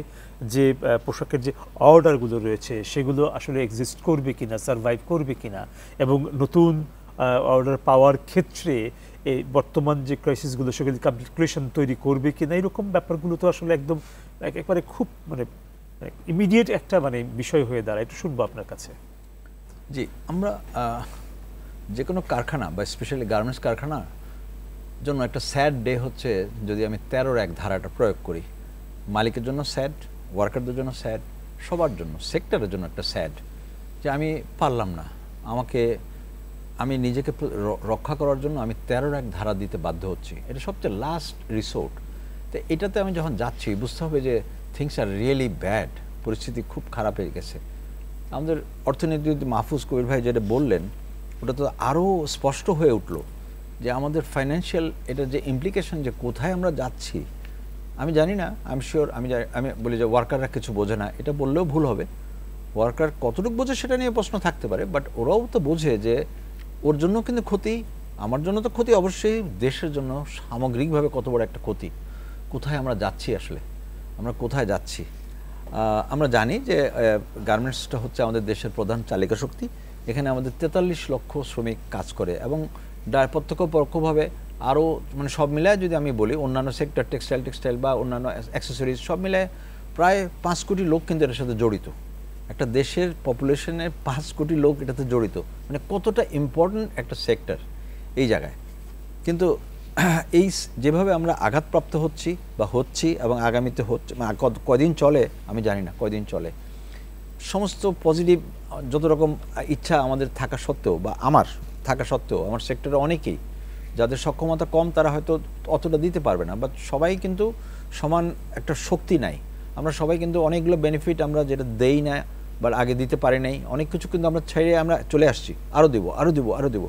যে পোশাকের যে অর্ডারগুলো রয়েছে সেগুলো আসলে এক্সিস্ট করবে কিনা সারভাইভ করবে কিনা এবং নতুন অর্ডার পাওয়ার ক্ষেত্রে এই বর্তমান যে ক্রাইসিসগুলো সেগুলি ক্যালকুলেশন তৈরি করবে কি না এরকম ব্যাপারগুলো তো আসলে একদম একবারে খুব মানে ইমিডিয়েট একটা মানে বিষয় হয়ে দাঁড়ায় একটু শুনবো আপনার কাছে জি আমরা যে কোনো কারখানা বা স্পেশালি গার্মেন্টস কারখানা জন্য একটা স্যাড ডে হচ্ছে যদি আমি তেরোর এক ধারাটা প্রয়োগ করি মালিকের জন্য স্যাড ওয়ার্কারদের জন্য স্যাড সবার জন্য সেক্টরের জন্য একটা স্যাড যে আমি পারলাম না আমাকে আমি নিজেকে রক্ষা করার জন্য আমি তেরোর এক ধারা দিতে বাধ্য হচ্ছি এটা সবচেয়ে লাস্ট রিসোর্ট তো এটাতে আমি যখন যাচ্ছি বুঝতে হবে যে থিংস আর রিয়েলি ব্যাড পরিস্থিতি খুব খারাপ হয়ে গেছে আমাদের অর্থনীতি মাহফুজ কবির ভাই যেটা বললেন ওটা তো আরও স্পষ্ট হয়ে উঠলো যে আমাদের ফাইন্যান্সিয়াল এটা যে ইমপ্লিকেশন যে কোথায় আমরা যাচ্ছি আমি জানি না এম শিওর আমি আমি বলি যে ওয়ার্কাররা কিছু বোঝে না এটা বললেও ভুল হবে ওয়ার্কার কতটুকু বোঝে সেটা নিয়ে প্রশ্ন থাকতে পারে বাট ওরাও তো বোঝে যে ওর জন্য কিন্তু ক্ষতি আমার জন্য তো ক্ষতি অবশ্যই দেশের জন্য সামগ্রিকভাবে কত বড় একটা ক্ষতি কোথায় আমরা যাচ্ছি আসলে আমরা কোথায় যাচ্ছি আমরা জানি যে গার্মেন্টসটা হচ্ছে আমাদের দেশের প্রধান চালিকা শক্তি এখানে আমাদের তেতাল্লিশ লক্ষ শ্রমিক কাজ করে এবং প্রত্যক্ষ পরোক্ষভাবে আরও মানে সব মিলায় যদি আমি বলি অন্যান্য সেক্টর টেক্সটাইল টেক্সটাইল বা অন্যান্য অ্যাক্সেসরিজ সব মিলায় প্রায় পাঁচ কোটি লোক কিন্তু এটার সাথে জড়িত একটা দেশের পপুলেশনের পাঁচ কোটি লোক এটাতে জড়িত মানে কতটা ইম্পর্ট্যান্ট একটা সেক্টর এই জায়গায় কিন্তু (clears throat) এই যেভাবে আমরা আঘাতপ্রাপ্ত হচ্ছি বা হচ্ছি এবং আগামীতে হচ্ছে কদিন চলে আমি জানি না কদিন চলে সমস্ত পজিটিভ যত রকম ইচ্ছা আমাদের থাকা সত্ত্বেও বা আমার থাকা সত্ত্বেও আমার সেক্টরে অনেকেই যাদের সক্ষমতা কম তারা হয়তো অতটা দিতে পারবে না বা সবাই কিন্তু সমান একটা শক্তি নাই আমরা সবাই কিন্তু অনেকগুলো বেনিফিট আমরা যেটা দেই না বা আগে দিতে পারি নাই অনেক কিছু কিন্তু আমরা ছেড়ে আমরা চলে আসছি আরও দেবো আরও দেবো আরও দেবো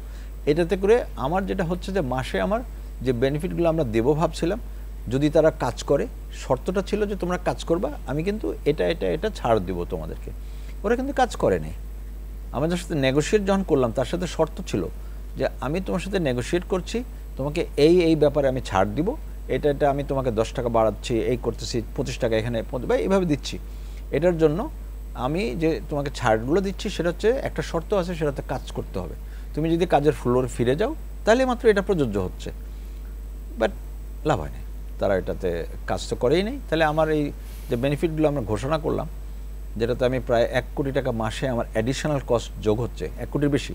এটাতে করে আমার যেটা হচ্ছে যে মাসে আমার যে বেনিফিটগুলো আমরা দেবো ভাবছিলাম যদি তারা কাজ করে শর্তটা ছিল যে তোমরা কাজ করবা আমি কিন্তু এটা এটা এটা ছাড় দেবো তোমাদেরকে ওরা কিন্তু কাজ করে নাই আমার যার সাথে নেগোসিয়েট যখন করলাম তার সাথে শর্ত ছিল যে আমি তোমার সাথে নেগোসিয়েট করছি তোমাকে এই এই ব্যাপারে আমি ছাড় দিব এটা এটা আমি তোমাকে দশ টাকা বাড়াচ্ছি এই করতেছি পঁচিশ টাকা এখানে বা এইভাবে দিচ্ছি এটার জন্য আমি যে তোমাকে ছাড়গুলো দিচ্ছি সেটা হচ্ছে একটা শর্ত আছে সেটাতে কাজ করতে হবে তুমি যদি কাজের ফ্লোর ফিরে যাও তাহলে মাত্র এটা প্রযোজ্য হচ্ছে বাট লাভ হয় তারা এটাতে কাজ তো করেই নেই তাহলে আমার এই যে বেনিফিটগুলো আমরা ঘোষণা করলাম যেটাতে আমি প্রায় এক কোটি টাকা মাসে আমার অ্যাডিশনাল কস্ট যোগ হচ্ছে এক কোটির বেশি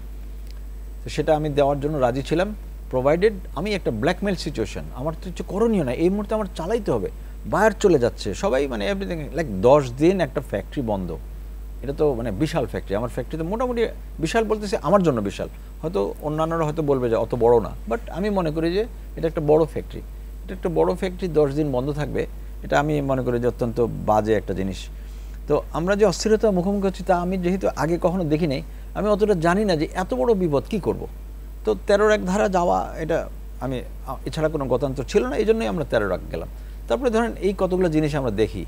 তো সেটা আমি দেওয়ার জন্য রাজি ছিলাম প্রোভাইডেড আমি একটা ব্ল্যাকমেল সিচুয়েশন আমার তো কিছু করণীয় না এই মুহূর্তে আমার চালাইতে হবে বাইর চলে যাচ্ছে সবাই মানে এভরিথিং লাইক দশ দিন একটা ফ্যাক্টরি বন্ধ এটা তো মানে বিশাল ফ্যাক্টরি আমার ফ্যাক্টরিতে মোটামুটি বিশাল বলতেছে আমার জন্য বিশাল হয়তো অন্যান্যরা হয়তো বলবে যে অত বড় না বাট আমি মনে করি যে এটা একটা বড় ফ্যাক্টরি এটা একটা বড় ফ্যাক্টরি দশ দিন বন্ধ থাকবে এটা আমি মনে করি যে অত্যন্ত বাজে একটা জিনিস তো আমরা যে অস্থিরতা মুখোমুখি হচ্ছি তা আমি যেহেতু আগে কখনো দেখি আমি অতটা জানি না যে এত বড় বিপদ কি করব। তো তেরোর এক ধারা যাওয়া এটা আমি এছাড়া কোনো গতান্তর ছিল না এই জন্যই আমরা তেরোর এক গেলাম তারপরে ধরেন এই কতগুলো জিনিস আমরা দেখি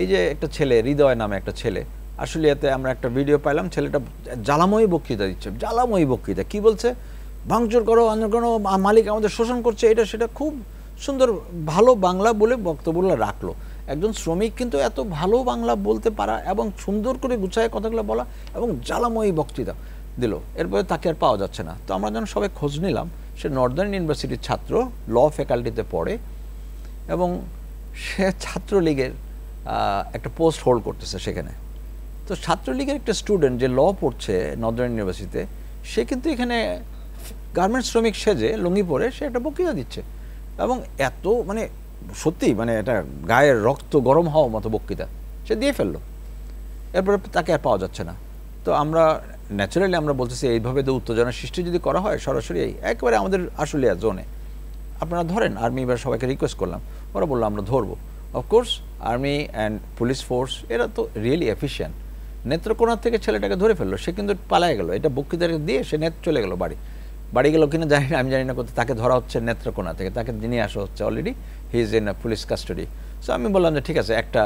এই যে একটা ছেলে হৃদয় নামে একটা ছেলে আসলে এতে আমরা একটা ভিডিও পাইলাম ছেলেটা জ্বালাময়ী বক্তৃতা দিচ্ছে জ্বালাময়ী বক্তৃতা কি বলছে ভাঙচুর করো আন্দোলন মালিক আমাদের শোষণ করছে এটা সেটা খুব সুন্দর ভালো বাংলা বলে বক্তব্যগুলো রাখলো একজন শ্রমিক কিন্তু এত ভালো বাংলা বলতে পারা এবং সুন্দর করে গুছায় কথাগুলো বলা এবং জ্বালাময়ী বক্তৃতা দিল এরপরে তাকে আর পাওয়া যাচ্ছে না তো আমরা যেন সবাই খোঁজ নিলাম সে নর্দার্ন ইউনিভার্সিটির ছাত্র ল ফ্যাকাল্টিতে পড়ে এবং সে ছাত্রলীগের একটা পোস্ট হোল্ড করতেছে সেখানে তো ছাত্রলীগের একটা স্টুডেন্ট যে ল পড়ছে নর্দার্ন ইউনিভার্সিটিতে সে কিন্তু এখানে গার্মেন্টস শ্রমিক সেজে লুঙ্গি পরে সে একটা বক্তৃতা দিচ্ছে এবং এত মানে সত্যি মানে এটা গায়ের রক্ত গরম হওয়ার মতো বক্তৃতা সে দিয়ে ফেললো এরপরে তাকে আর পাওয়া যাচ্ছে না তো আমরা ন্যাচারালি আমরা বলতেছি এইভাবে তো উত্তেজনা সৃষ্টি যদি করা হয় সরাসরি একেবারে আমাদের আশুলিয়া জোনে আপনারা ধরেন আর্মি এবার সবাইকে রিকোয়েস্ট করলাম ওরা বললো আমরা ধরবো of course army and police force এরা তো রিয়েলি এফিসিয়েন্ট নেত্রকোনার থেকে ছেলেটাকে ধরে ফেললো সে কিন্তু পালায় গেল এটা বক্তৃতা দিয়ে সে নেত চলে গেলো বাড়ি বাড়ি গেলো কিনা জানি না আমি জানি না কোথায় তাকে ধরা হচ্ছে নেত্রকোনা থেকে তাকে নিয়ে আসা হচ্ছে already he is in police custody so আমি বললাম যে ঠিক আছে একটা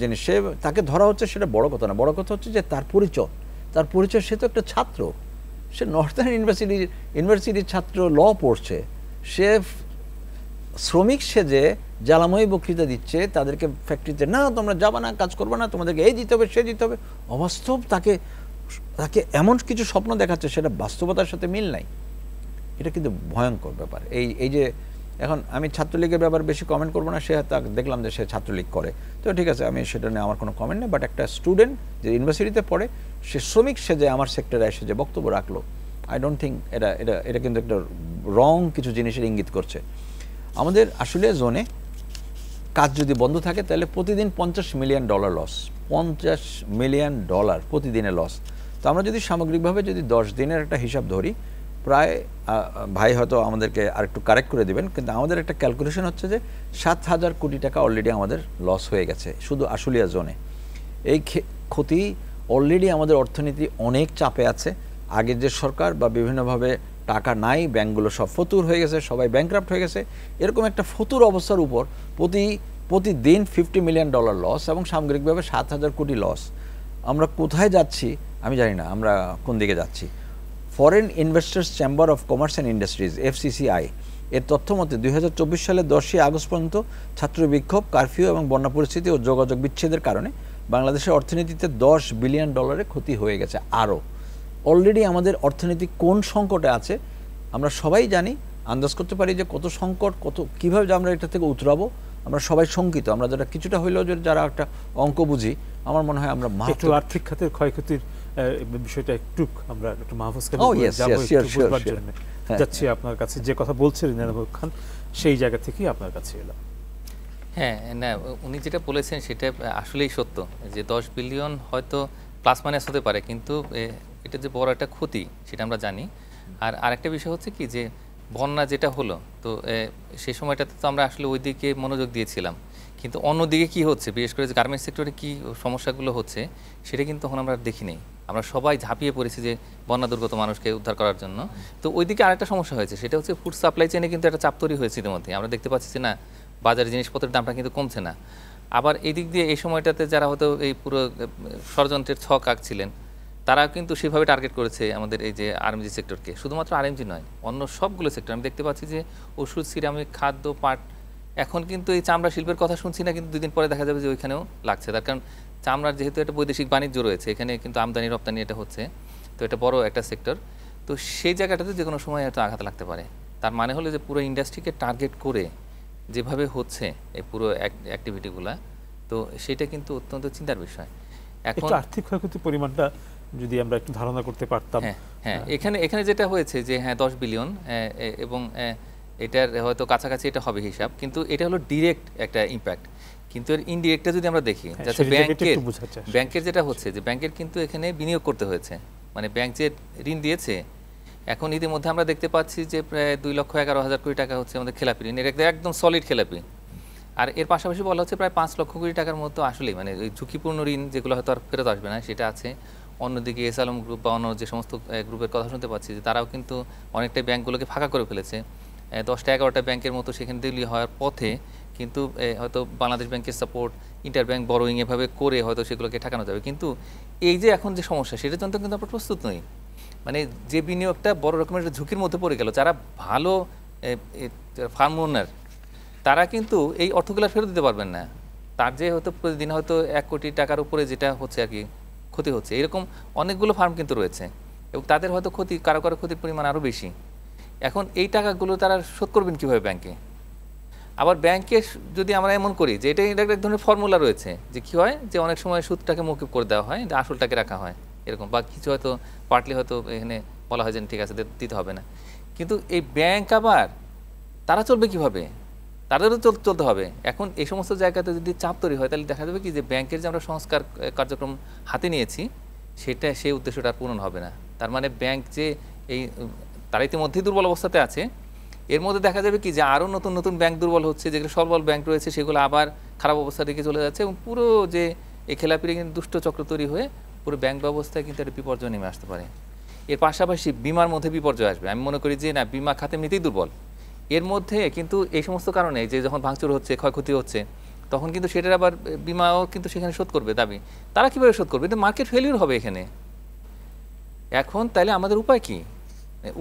জিনিস সে তাকে ধরা হচ্ছে সেটা বড় কথা না বড় কথা হচ্ছে যে তার পরিচয় তার পরিচয় সে তো একটা ছাত্র সে নর্থার্ন ইউনিভার্সিটি ইউনিভার্সিটির ছাত্র ল পড়ছে সে শ্রমিক সেজে জ্বালাময়ী বক্তৃতা দিচ্ছে তাদেরকে ফ্যাক্টরিতে না তোমরা যাবা না কাজ করবে না তোমাদেরকে এই দিতে হবে সে দিতে হবে অবাস্তব তাকে তাকে এমন কিছু স্বপ্ন দেখাচ্ছে সেটা বাস্তবতার সাথে মিল নাই এটা কিন্তু ভয়ঙ্কর ব্যাপার এই এই যে এখন আমি ছাত্রলীগের ব্যাপারে বেশি কমেন্ট করবো না সে দেখলাম যে সে ছাত্রলীগ করে তো ঠিক আছে আমি সেটা নিয়ে আমার কোনো কমেন্ট নেই বাট একটা স্টুডেন্ট যে ইউনিভার্সিটিতে পড়ে সে শ্রমিক সে যে আমার সেক্টরে এসে যে বক্তব্য রাখলো আই ডোন্ট থিঙ্ক এটা এটা এটা কিন্তু একটা রং কিছু জিনিসের ইঙ্গিত করছে আমাদের আসলে জোনে কাজ যদি বন্ধ থাকে তাহলে প্রতিদিন পঞ্চাশ মিলিয়ন ডলার লস পঞ্চাশ মিলিয়ন ডলার প্রতিদিনের লস তো আমরা যদি সামগ্রিকভাবে যদি দশ দিনের একটা হিসাব ধরি প্রায় ভাই হয়তো আমাদেরকে আরেকটু কারেক্ট করে দিবেন কিন্তু আমাদের একটা ক্যালকুলেশন হচ্ছে যে সাত হাজার কোটি টাকা অলরেডি আমাদের লস হয়ে গেছে শুধু আশুলিয়া জোনে এই ক্ষতি অলরেডি আমাদের অর্থনীতি অনেক চাপে আছে আগের যে সরকার বা বিভিন্নভাবে টাকা নাই ব্যাংকগুলো সব ফতুর হয়ে গেছে সবাই ব্যাঙ্ক্রাফ্ট হয়ে গেছে এরকম একটা ফতুর অবস্থার উপর প্রতি প্রতিদিন ফিফটি মিলিয়ন ডলার লস এবং সামগ্রিকভাবে সাত হাজার কোটি লস আমরা কোথায় যাচ্ছি আমি জানি না আমরা কোন দিকে যাচ্ছি foreign investors chamber of commerce and industries FCCI এর তথ্য মতে দুই সালের দশই আগস্ট পর্যন্ত ছাত্র বিক্ষোভ কারফিউ এবং বন্যা পরিস্থিতি ও যোগাযোগ বিচ্ছেদের কারণে বাংলাদেশের অর্থনীতিতে দশ বিলিয়ন ডলারের ক্ষতি হয়ে গেছে আরও অলরেডি আমাদের অর্থনীতি কোন সংকটে আছে আমরা সবাই জানি আন্দাজ করতে পারি যে কত সংকট কত কীভাবে আমরা এটা থেকে উতরাবো আমরা সবাই শঙ্কিত আমরা যারা কিছুটা হইলেও যারা একটা অঙ্ক বুঝি আমার মনে হয় আমরা আর্থিক খাতের ক্ষয়ক্ষতির বিষয়টা একটু আমরা মাহফুজ খান oh, হ্যাঁ, যাচ্ছি হ্যাঁ। আপনার কাছে যে কথা বলছিলেন খান সেই জায়গা আপনার কাছে এলাম হ্যাঁ না উনি যেটা বলেছেন সেটা আসলেই সত্য যে দশ বিলিয়ন হয়তো প্লাস মাইনাস হতে পারে কিন্তু এটা যে বড় একটা ক্ষতি সেটা আমরা জানি আর আরেকটা বিষয় হচ্ছে কি যে বন্যা যেটা হলো তো সে সময়টাতে তো আমরা আসলে ওই দিকে মনোযোগ দিয়েছিলাম কিন্তু অন্যদিকে কি হচ্ছে বিশেষ করে যে গার্মেন্টস সেক্টরে কি সমস্যাগুলো হচ্ছে সেটা কিন্তু তখন আমরা দেখিনি আমরা সবাই ঝাঁপিয়ে পড়েছি যে বন্যা দুর্গত মানুষকে উদ্ধার করার জন্য তো ওইদিকে আরেকটা সমস্যা হয়েছে সেটা হচ্ছে ফুড সাপ্লাই চেনে কিন্তু একটা চাপ তৈরি হয়েছে ইতিমধ্যে আমরা দেখতে পাচ্ছি যে না বাজারে জিনিসপত্রের দামটা কিন্তু কমছে না আবার এই দিক দিয়ে এই সময়টাতে যারা হয়তো এই পুরো ষড়যন্ত্রের ছক আঁকছিলেন তারা কিন্তু সেভাবে টার্গেট করেছে আমাদের এই যে আর্মিজি সেক্টরকে শুধুমাত্র আরএমজি নয় অন্য সবগুলো সেক্টর আমি দেখতে পাচ্ছি যে ওষুধ সিরামিক খাদ্য পাট এখন কিন্তু এই চামড়া শিল্পের কথা শুনছি না কিন্তু দুদিন পরে দেখা যাবে যে ওইখানেও লাগছে তার কারণ চামড়ার যেহেতু একটা বৈদেশিক বাণিজ্য রয়েছে এখানে কিন্তু আমদানি রপ্তানি এটা হচ্ছে তো এটা বড় একটা সেক্টর তো সেই জায়গাটাতে যে কোনো সময় একটা আঘাত লাগতে পারে তার মানে হলো যে পুরো ইন্ডাস্ট্রিকে টার্গেট করে যেভাবে হচ্ছে এই পুরো অ্যাক্টিভিটিগুলো তো সেটা কিন্তু অত্যন্ত চিন্তার বিষয় এখন আর্থিক ক্ষয়ক্ষতির পরিমাণটা যদি আমরা একটু ধারণা করতে পারতাম হ্যাঁ হ্যাঁ, হ্যাঁ। এখানে এখানে যেটা হয়েছে যে হ্যাঁ দশ বিলিয়ন এবং এটার হয়তো কাছাকাছি এটা হবে হিসাব কিন্তু এটা হলো ডিরেক্ট একটা ইম্প্যাক্ট কিন্তু এর ইনডিরেক্টটা যদি আমরা দেখি হ্যাঁ, যাতে ব্যাংকের ব্যাংকের যেটা হচ্ছে যে ব্যাংকের কিন্তু এখানে বিনিয়োগ করতে হয়েছে মানে ব্যাংক যে ঋণ দিয়েছে এখন ইতিমধ্যে আমরা দেখতে পাচ্ছি যে প্রায় দুই লক্ষ এগারো হাজার কোটি টাকা হচ্ছে আমাদের খেলাপি ঋণ এর একদম সলিড খেলাপি আর এর পাশাপাশি বলা হচ্ছে প্রায় পাঁচ লক্ষ কোটি টাকার মতো আসলে মানে ওই ঝুঁকিপূর্ণ ঋণ যেগুলো হয়তো আর ফেরত আসবে না সেটা আছে অন্যদিকে এস আলম গ্রুপ বা অন্য যে সমস্ত গ্রুপের কথা শুনতে পাচ্ছি যে তারাও কিন্তু অনেকটাই ব্যাংকগুলোকে ফাঁকা করে ফেলেছে দশটা এগারোটা ব্যাংকের মতো সেখানে দিল্লি হওয়ার পথে কিন্তু হয়তো বাংলাদেশ ব্যাংকের সাপোর্ট ইন্টার ব্যাংক বড়োয়িং এভাবে করে হয়তো সেগুলোকে ঠেকানো যাবে কিন্তু এই যে এখন যে সমস্যা সেটার জন্য কিন্তু আমরা প্রস্তুত নই মানে যে বিনিয়োগটা বড় রকমের ঝুঁকির মধ্যে পড়ে গেল যারা ভালো ফার্ম ওনার তারা কিন্তু এই অর্থগুলো ফেরত দিতে পারবেন না তার যে হয়তো প্রতিদিন হয়তো এক কোটি টাকার উপরে যেটা হচ্ছে আর কি ক্ষতি হচ্ছে এরকম অনেকগুলো ফার্ম কিন্তু রয়েছে এবং তাদের হয়তো ক্ষতি কারো কারো ক্ষতির পরিমাণ আরও বেশি এখন এই টাকাগুলো তারা শোধ করবেন কীভাবে ব্যাংকে আবার ব্যাংকে যদি আমরা এমন করি যে এটা একটা এক ধরনের ফর্মুলা রয়েছে যে কী হয় যে অনেক সময় সুদটাকে মৌকিব করে দেওয়া হয় যে আসলটাকে রাখা হয় এরকম বা কিছু হয়তো পার্টলি হয়তো এখানে বলা হয় যে ঠিক আছে দিতে হবে না কিন্তু এই ব্যাংক আবার তারা চলবে কিভাবে তাদেরও চল চলতে হবে এখন এই সমস্ত জায়গাতে যদি চাপ তৈরি হয় তাহলে দেখা যাবে কি যে ব্যাংকের যে আমরা সংস্কার কার্যক্রম হাতে নিয়েছি সেটা সেই উদ্দেশ্যটা পূরণ হবে না তার মানে ব্যাংক যে এই তারা ইতিমধ্যেই দুর্বল অবস্থাতে আছে এর মধ্যে দেখা যাবে কি যে আরও নতুন নতুন ব্যাংক দুর্বল হচ্ছে যেগুলো সর্বল ব্যাংক রয়েছে সেগুলো আবার খারাপ অবস্থা দিকে চলে যাচ্ছে এবং পুরো যে এই খেলাপির কিন্তু দুষ্ট চক্র তৈরি হয়ে পুরো ব্যাংক ব্যবস্থায় কিন্তু একটা বিপর্যয় নেমে আসতে পারে এর পাশাপাশি বিমার মধ্যে বিপর্যয় আসবে আমি মনে করি যে না বিমা খাতে এমনিতেই দুর্বল এর মধ্যে কিন্তু এই সমস্ত কারণে যে যখন ভাঙচুর হচ্ছে ক্ষয়ক্ষতি হচ্ছে তখন কিন্তু সেটার আবার বিমাও কিন্তু সেখানে শোধ করবে দাবি তারা কীভাবে শোধ করবে কিন্তু মার্কেট ফেলিউর হবে এখানে এখন তাহলে আমাদের উপায় কী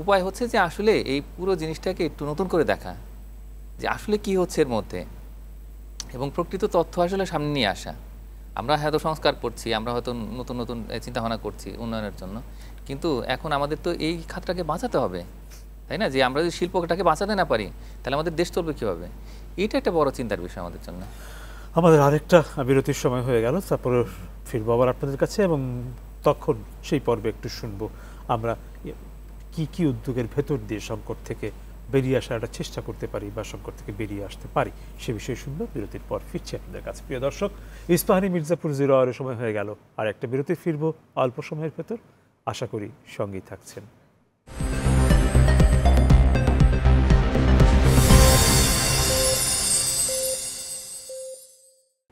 উপায় হচ্ছে যে আসলে এই পুরো জিনিসটাকে একটু নতুন করে দেখা যে আসলে কি হচ্ছে এর মধ্যে এবং প্রকৃত তথ্য আসলে সামনে নিয়ে আসা আমরা হয়তো সংস্কার করছি আমরা হয়তো নতুন নতুন চিন্তাভাবনা করছি উন্নয়নের জন্য কিন্তু এখন আমাদের তো এই খাতটাকে বাঁচাতে হবে তাই না যে আমরা যদি শিল্পটাকে বাঁচাতে না পারি তাহলে আমাদের দেশ চলবে কীভাবে এটা একটা বড় চিন্তার বিষয় আমাদের জন্য আমাদের আরেকটা বিরতির সময় হয়ে গেল তারপরে ফিরবো আবার আপনাদের কাছে এবং তখন সেই পর্বে একটু শুনবো আমরা কি কি উদ্যোগের ভেতর দিয়ে সংকট থেকে বেরিয়ে আসার একটা চেষ্টা করতে পারি বা সংকট থেকে বেরিয়ে আসতে পারি সে বিষয়ে শুনবো বিরতির পর ফিরছি আপনাদের কাছে প্রিয় দর্শক ইস্পাহানি মির্জাপুর জিরো আওয়ারের সময় হয়ে গেল আর একটা বিরতি ফিরবো অল্প সময়ের ভেতর আশা করি সঙ্গেই থাকছেন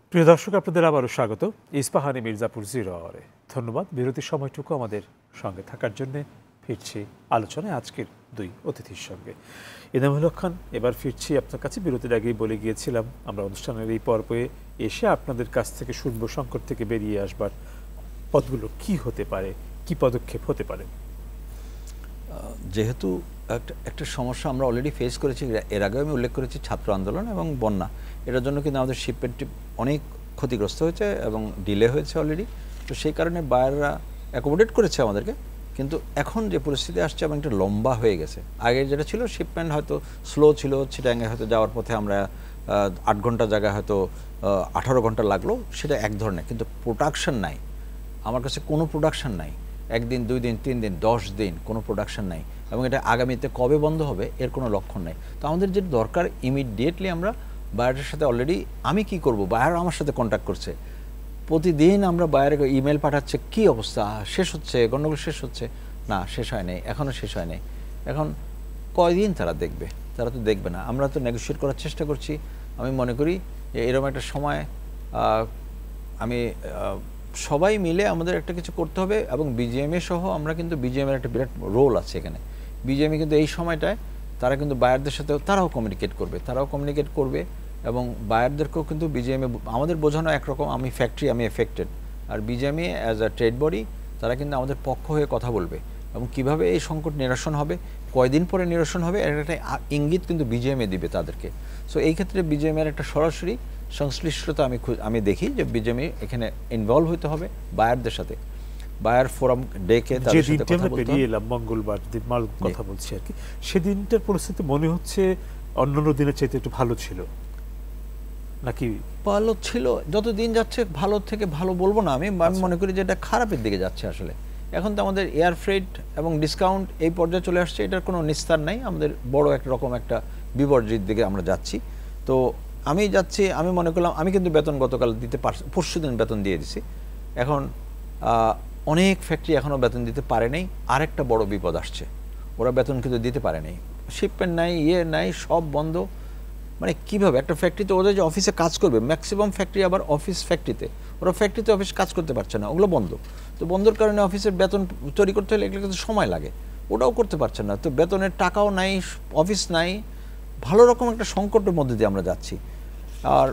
প্রিয় দর্শক আপনাদের আবারও স্বাগত ইস্পাহানি মির্জাপুর জিরো আওয়ারে ধন্যবাদ বিরতির সময়টুকু আমাদের সঙ্গে থাকার জন্যে ফিরছি আলোচনায় আজকের দুই অতিথির সঙ্গে ইনামুল খান এবার ফিরছি আপনার কাছে বিরতির আগেই বলে গিয়েছিলাম আমরা অনুষ্ঠানের এই পর্বে এসে আপনাদের কাছ থেকে শুনব সংকট থেকে বেরিয়ে আসবার পদগুলো কি হতে পারে কি পদক্ষেপ হতে পারে যেহেতু একটা একটা সমস্যা আমরা অলরেডি ফেস করেছি এর আগেও আমি উল্লেখ করেছি ছাত্র আন্দোলন এবং বন্যা এটার জন্য কিন্তু আমাদের শিপমেন্টটি অনেক ক্ষতিগ্রস্ত হয়েছে এবং ডিলে হয়েছে অলরেডি তো সেই কারণে বায়াররা অ্যাকোমোডেট করেছে আমাদেরকে কিন্তু এখন যে পরিস্থিতি আসছে এবং একটা লম্বা হয়ে গেছে আগে যেটা ছিল শিপমেন্ট হয়তো স্লো ছিল ছিটাঙ্গে হয়তো যাওয়ার পথে আমরা আট ঘন্টা জায়গায় হয়তো আঠারো ঘন্টা লাগলো সেটা এক ধরনের কিন্তু প্রোডাকশন নাই আমার কাছে কোনো প্রোডাকশন নাই একদিন দুই দিন তিন দিন দশ দিন কোনো প্রোডাকশন নাই এবং এটা আগামীতে কবে বন্ধ হবে এর কোনো লক্ষণ নেই তো আমাদের যেটা দরকার ইমিডিয়েটলি আমরা বায়ারের সাথে অলরেডি আমি কি করব বায়ার আমার সাথে কন্ট্যাক্ট করছে প্রতিদিন আমরা বাইরে ইমেল পাঠাচ্ছে কি অবস্থা শেষ হচ্ছে গণ্ডগোল শেষ হচ্ছে না শেষ হয় নাই এখনও শেষ হয় নাই এখন কয়দিন তারা দেখবে তারা তো দেখবে না আমরা তো নেগোসিয়েট করার চেষ্টা করছি আমি মনে করি যে এরকম একটা সময় আমি সবাই মিলে আমাদের একটা কিছু করতে হবে এবং বিজিএমএ সহ আমরা কিন্তু বিজিএমের একটা বিরাট রোল আছে এখানে বিজিএমএ কিন্তু এই সময়টায় তারা কিন্তু বায়ারদের সাথে তারাও কমিউনিকেট করবে তারাও কমিউনিকেট করবে এবং বায়ারদেরকেও কিন্তু বিজিএমএ আমাদের বোঝানো একরকম আমি ফ্যাক্টরি আমি এফেক্টেড আর BGMEA as a trade body তারা কিন্তু আমাদের পক্ষ হয়ে কথা বলবে এবং কিভাবে এই সংকট নিরসন হবে কয়দিন পরে নিরসন হবে এর একটা ইঙ্গিত কিন্তু বিজিএমএ দিবে তাদেরকে সো এই ক্ষেত্রে বিজিএমএর একটা সরাসরি সংশ্লিষ্টতা আমি আমি দেখি যে বিজিএমএ এখানে ইনভলভ হতে হবে বায়ারদের সাথে বায়ার ফোরাম ডেকে তাদের সাথে কথা বলতে এলাম মঙ্গলবার দিনমাল কথা বলছি আর কি সেদিনটার পরিস্থিতি মনে হচ্ছে অন্যান্য দিনের চাইতে একটু ভালো ছিল নাকি ভালো ছিল যত দিন যাচ্ছে ভালো থেকে ভালো বলবো না আমি আমি আচ্ছা। মনে করি যে এটা খারাপের দিকে যাচ্ছে আসলে এখন তো আমাদের এয়ার ফ্রেড এবং ডিসকাউন্ট এই পর্যায়ে চলে আসছে এটার কোনো নিস্তার নাই আমাদের বড় এক রকম একটা বিপর্যয়ের দিকে আমরা যাচ্ছি তো আমি যাচ্ছি আমি মনে করলাম আমি কিন্তু বেতন গতকাল দিতে পার পরশু দিন বেতন দিয়ে দিছি এখন অনেক ফ্যাক্টরি এখনও বেতন দিতে পারে নাই আরেকটা বড় বিপদ আসছে ওরা বেতন কিন্তু দিতে পারে নাই শিপমেন্ট নাই ইয়ে নাই সব বন্ধ মানে কীভাবে একটা ফ্যাক্টরিতে ওদের যে অফিসে কাজ করবে ম্যাক্সিমাম ফ্যাক্টরি আবার অফিস ফ্যাক্টরিতে ওরা ফ্যাক্টরিতে অফিস কাজ করতে পারছে না ওগুলো বন্ধ তো বন্ধর কারণে অফিসের বেতন তৈরি করতে হলে এগুলো সময় লাগে ওটাও করতে পারছে না তো বেতনের টাকাও নাই অফিস নাই ভালো রকম একটা সংকটের মধ্যে দিয়ে আমরা যাচ্ছি আর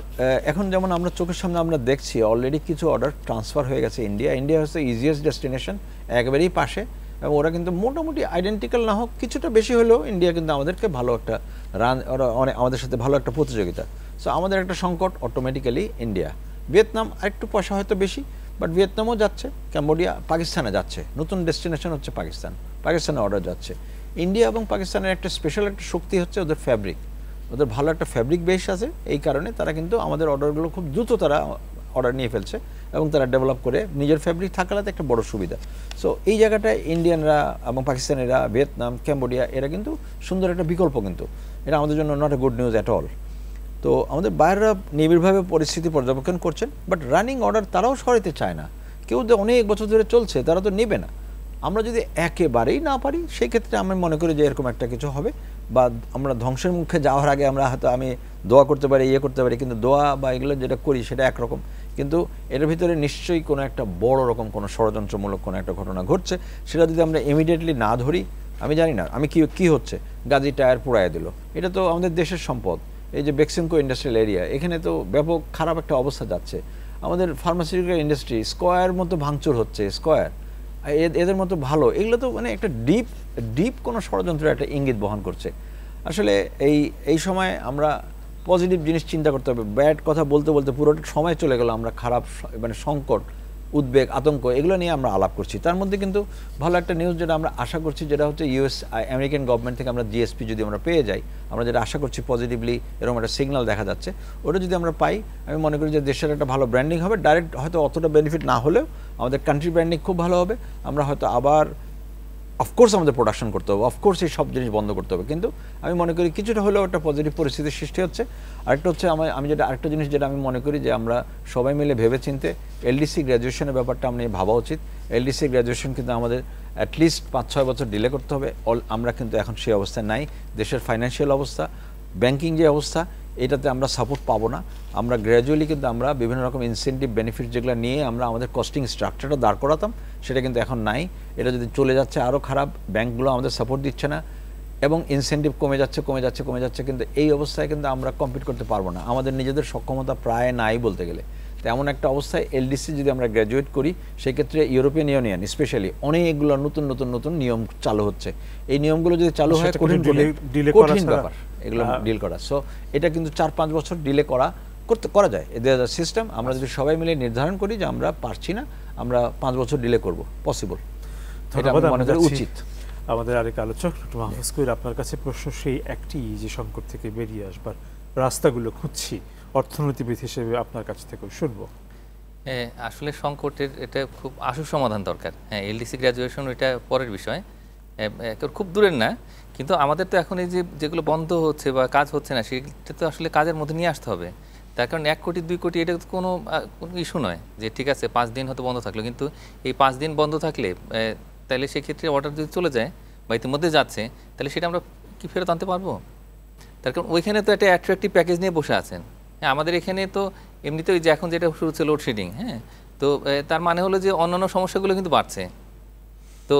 এখন যেমন আমরা চোখের সামনে আমরা দেখছি অলরেডি কিছু অর্ডার ট্রান্সফার হয়ে গেছে ইন্ডিয়া ইন্ডিয়া হচ্ছে ইজিয়েস্ট ডেস্টিনেশন একেবারেই পাশে এবং ওরা কিন্তু মোটামুটি আইডেন্টিক্যাল না হোক কিছুটা বেশি হলেও ইন্ডিয়া কিন্তু আমাদেরকে ভালো একটা রান অনেক আমাদের সাথে ভালো একটা প্রতিযোগিতা সো আমাদের একটা সংকট অটোমেটিক্যালি ইন্ডিয়া ভিয়েতনাম আরেকটু পয়সা হয়তো বেশি বাট ভিয়েতনামও যাচ্ছে ক্যাম্বোডিয়া পাকিস্তানে যাচ্ছে নতুন ডেস্টিনেশন হচ্ছে পাকিস্তান পাকিস্তানে অর্ডার যাচ্ছে ইন্ডিয়া এবং পাকিস্তানের একটা স্পেশাল একটা শক্তি হচ্ছে ওদের ফ্যাব্রিক ওদের ভালো একটা ফ্যাব্রিক বেস আছে এই কারণে তারা কিন্তু আমাদের অর্ডারগুলো খুব দ্রুত তারা অর্ডার নিয়ে ফেলছে এবং তারা ডেভেলপ করে নিজের ফ্যাব্রিক থাকালাতে একটা বড় সুবিধা সো এই জায়গাটায় ইন্ডিয়ানরা এবং পাকিস্তানিরা ভিয়েতনাম ক্যাম্বোডিয়া এরা কিন্তু সুন্দর একটা বিকল্প কিন্তু এটা আমাদের জন্য not a good news at all তো আমাদের বাইরেরা নিবিড়ভাবে পরিস্থিতি পর্যবেক্ষণ করছেন বাট রানিং অর্ডার তারাও সরাইতে চায় না কেউ যে অনেক বছর ধরে চলছে তারা তো নেবে না আমরা যদি একেবারেই না পারি সেক্ষেত্রে আমি মনে করি যে এরকম একটা কিছু হবে বা আমরা ধ্বংসের মুখে যাওয়ার আগে আমরা হয়তো আমি দোয়া করতে পারি ইয়ে করতে পারি কিন্তু দোয়া বা এগুলো যেটা করি সেটা একরকম কিন্তু এর ভিতরে নিশ্চয়ই কোনো একটা বড় রকম কোনো ষড়যন্ত্রমূলক কোনো একটা ঘটনা ঘটছে সেটা যদি আমরা ইমিডিয়েটলি না ধরি আমি জানি না আমি কি কি হচ্ছে গাজী টায়ার পুড়াইয়া দিল এটা তো আমাদের দেশের সম্পদ এই যে বেক্সিমকো ইন্ডাস্ট্রিয়াল এরিয়া এখানে তো ব্যাপক খারাপ একটা অবস্থা যাচ্ছে আমাদের ফার্মাসিউটিক্যাল ইন্ডাস্ট্রি স্কোয়ার মতো ভাঙচুর হচ্ছে স্কোয়ার এদের মতো ভালো এগুলো তো মানে একটা ডিপ ডিপ কোনো ষড়যন্ত্রের একটা ইঙ্গিত বহন করছে আসলে এই এই সময় আমরা পজিটিভ জিনিস চিন্তা করতে হবে ব্যাড কথা বলতে বলতে পুরোটা সময় চলে গেল আমরা খারাপ মানে সংকট উদ্বেগ আতঙ্ক এগুলো নিয়ে আমরা আলাপ করছি তার মধ্যে কিন্তু ভালো একটা নিউজ যেটা আমরা আশা করছি যেটা হচ্ছে ইউএস আমেরিকান গভর্নমেন্ট থেকে আমরা জিএসপি যদি আমরা পেয়ে যাই আমরা যেটা আশা করছি পজিটিভলি এরকম একটা সিগনাল দেখা যাচ্ছে ওটা যদি আমরা পাই আমি মনে করি যে দেশের একটা ভালো ব্র্যান্ডিং হবে ডাইরেক্ট হয়তো অতটা বেনিফিট না হলেও আমাদের কান্ট্রি ব্র্যান্ডিং খুব ভালো হবে আমরা হয়তো আবার অফকোর্স আমাদের প্রোডাকশন করতে হবে অফকোর্স এই সব জিনিস বন্ধ করতে হবে কিন্তু আমি মনে করি কিছুটা হলেও একটা পজিটিভ পরিস্থিতির সৃষ্টি হচ্ছে আরেকটা হচ্ছে আমার আমি যেটা আরেকটা জিনিস যেটা আমি মনে করি যে আমরা সবাই মিলে ভেবে চিনতে এলডিসি গ্র্যাজুয়েশনের ব্যাপারটা আমি ভাবা উচিত এলডিসি গ্র্যাজুয়েশন কিন্তু আমাদের অ্যাটলিস্ট পাঁচ ছয় বছর ডিলে করতে হবে অল আমরা কিন্তু এখন সেই অবস্থায় নাই দেশের ফাইন্যান্সিয়াল অবস্থা ব্যাংকিং যে অবস্থা এটাতে আমরা সাপোর্ট পাবো না আমরা গ্র্যাজুয়ালি কিন্তু আমরা বিভিন্ন রকম ইনসেন্টিভ বেনিফিট যেগুলো নিয়ে আমরা আমাদের কস্টিং স্ট্রাকচারটা দাঁড় করাতাম সেটা কিন্তু এখন নাই এটা যদি চলে যাচ্ছে আরও খারাপ ব্যাঙ্কগুলো আমাদের সাপোর্ট দিচ্ছে না এবং ইনসেন্টিভ কমে যাচ্ছে কমে যাচ্ছে কমে যাচ্ছে কিন্তু এই অবস্থায় কিন্তু আমরা কম্পিট করতে পারবো না আমাদের নিজেদের সক্ষমতা প্রায় নাই বলতে গেলে তো এমন একটা অবস্থায় এলডিসি যদি আমরা গ্র্যাজুয়েট করি সেক্ষেত্রে ইউরোপিয়ান ইউনিয়ন স্পেশালি অনেকগুলো নতুন নতুন নতুন নিয়ম চালু হচ্ছে এই নিয়মগুলো যদি চালু হয় কঠিন কঠিন ব্যাপার এগুলো ডিল হ্যাঁ। করা সো এটা কিন্তু চার পাঁচ বছর ডিলে করা করতে করা যায় এদের সিস্টেম আমরা যদি সবাই মিলে নির্ধারণ করি যে আমরা পারছি না আমরা পাঁচ বছর ডিলে করব পসিবল উচিত আমাদের আরেক আলোচক ডক্টর মাহফুজ কবির আপনার কাছে প্রশ্ন সেই একটি যে সংকট থেকে বেরিয়ে আসবার রাস্তাগুলো খুঁজছি অর্থনীতিবিদ হিসেবে আপনার কাছ থেকে শুনবো হ্যাঁ আসলে সংকটের এটা খুব আশু সমাধান দরকার হ্যাঁ এলডিসি গ্র্যাজুয়েশন ওইটা পরের বিষয় খুব দূরের না কিন্তু আমাদের তো এখন এই যে যেগুলো বন্ধ হচ্ছে বা কাজ হচ্ছে না সেটা তো আসলে কাজের মধ্যে নিয়ে আসতে হবে তার কারণ এক কোটি দুই কোটি এটা কোনো কোনো ইস্যু নয় যে ঠিক আছে পাঁচ দিন হয়তো বন্ধ থাকলো কিন্তু এই পাঁচ দিন বন্ধ থাকলে তাহলে সেক্ষেত্রে অর্ডার যদি চলে যায় বা ইতিমধ্যে যাচ্ছে তাহলে সেটা আমরা কি ফেরত আনতে পারবো তার কারণ ওইখানে তো একটা অ্যাট্রাক্টিভ প্যাকেজ নিয়ে বসে আছেন হ্যাঁ আমাদের এখানে তো এমনিতে ওই যে এখন যেটা শুরু হচ্ছে লোডশেডিং হ্যাঁ তো তার মানে হলো যে অন্যান্য সমস্যাগুলো কিন্তু বাড়ছে তো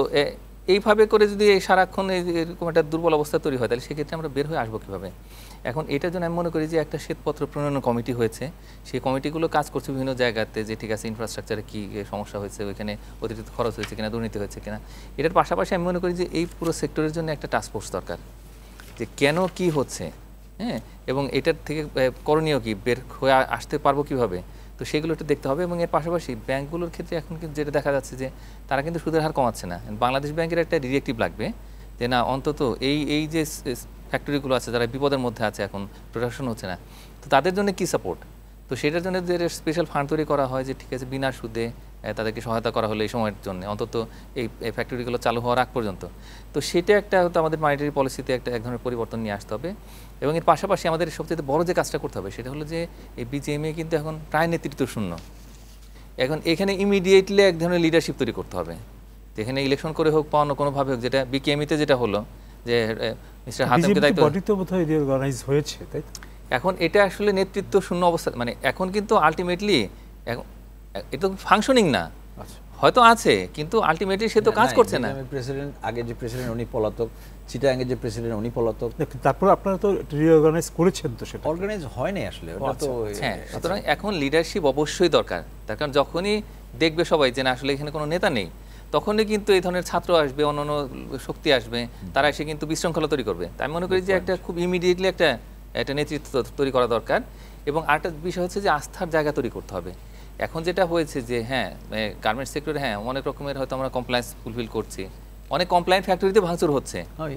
এইভাবে করে যদি এই সারাক্ষণ এরকম একটা দুর্বল অবস্থা তৈরি হয় তাহলে সেক্ষেত্রে আমরা বের হয়ে আসবো কীভাবে এখন এটার জন্য আমি মনে করি যে একটা শ্বেতপত্র প্রণয়ন কমিটি হয়েছে সেই কমিটিগুলো কাজ করছে বিভিন্ন জায়গাতে যে ঠিক আছে ইনফ্রাস্ট্রাকচারে কী সমস্যা হয়েছে ওইখানে অতিরিক্ত খরচ হয়েছে কিনা দুর্নীতি হয়েছে কিনা এটার পাশাপাশি আমি মনে করি যে এই পুরো সেক্টরের জন্য একটা টাস্কফোর্স দরকার যে কেন কি হচ্ছে হ্যাঁ এবং এটার থেকে করণীয় কি বের হয়ে আসতে পারবো কিভাবে তো সেগুলো একটু দেখতে হবে এবং এর পাশাপাশি ব্যাংকগুলোর ক্ষেত্রে এখন কিন্তু যেটা দেখা যাচ্ছে যে তারা কিন্তু সুদের হার কমাচ্ছে না বাংলাদেশ ব্যাংকের একটা ডিরেক্টিভ লাগবে যে না অন্তত এই এই যে ফ্যাক্টরিগুলো আছে যারা বিপদের মধ্যে আছে এখন প্রোডাকশন হচ্ছে না তো তাদের জন্য কি সাপোর্ট তো সেটার জন্য যে স্পেশাল ফান্ড তৈরি করা হয় যে ঠিক আছে বিনা সুদে তাদেরকে সহায়তা করা হলো এই সময়ের জন্য অন্তত এই ফ্যাক্টরিগুলো চালু হওয়ার আগ পর্যন্ত তো সেটা একটা হয়তো আমাদের মানিটারি পলিসিতে একটা এক ধরনের পরিবর্তন নিয়ে আসতে হবে এবং এর পাশাপাশি আমাদের সবচেয়ে বড় যে কাজটা করতে হবে সেটা হলো যে এই বিজিএমএ কিন্তু এখন প্রায় নেতৃত্ব শূন্য এখন এখানে ইমিডিয়েটলি এক ধরনের লিডারশিপ তৈরি করতে হবে যেখানে ইলেকশন করে হোক বা অন্য কোনোভাবে হোক যেটা বিকেএমিতে যেটা হলো যে এখন এটা আসলে নেতৃত্ব শূন্য অবস্থা মানে এখন কিন্তু আলটিমেটলি এখন এটা ফাংশনিং না আচ্ছা। হয়তো আছে কিন্তু আলটিমেটলি সে তো কাজ করছে না প্রেসিডেন্ট আগে যে প্রেসিডেন্ট উনি পলাতক চিটাঙ্গে যে প্রেসিডেন্ট উনি পলাতক তারপর আপনারা তো রিঅর্গানাইজ করেছেন তো সেটা অর্গানাইজ হয় নাই আসলে ওটা তো আচ্ছা, হ্যাঁ আচ্ছা। সুতরাং এখন লিডারশিপ অবশ্যই দরকার তার কারণ যখনই দেখবে সবাই যে না আসলে এখানে কোনো নেতা নেই তখনই কিন্তু এই ধরনের ছাত্র আসবে অন্যান্য শক্তি আসবে তারা এসে কিন্তু বিশৃঙ্খলা তৈরি করবে আমি মনে করি যে একটা খুব ইমিডিয়েটলি একটা একটা নেতৃত্ব তৈরি করা দরকার এবং আরেকটা বিষয় হচ্ছে যে আস্থার জায়গা তৈরি করতে হবে এখন যেটা হয়েছে যে হ্যাঁ গার্মেন্টস সেক্টরে হ্যাঁ অনেক রকমের হয়তো আমরা কমপ্লায়েন্স ফুলফিল করছি অনেক কমপ্লায়েন্স ফ্যাক্টরিতে ভাঙচুর হচ্ছে oh,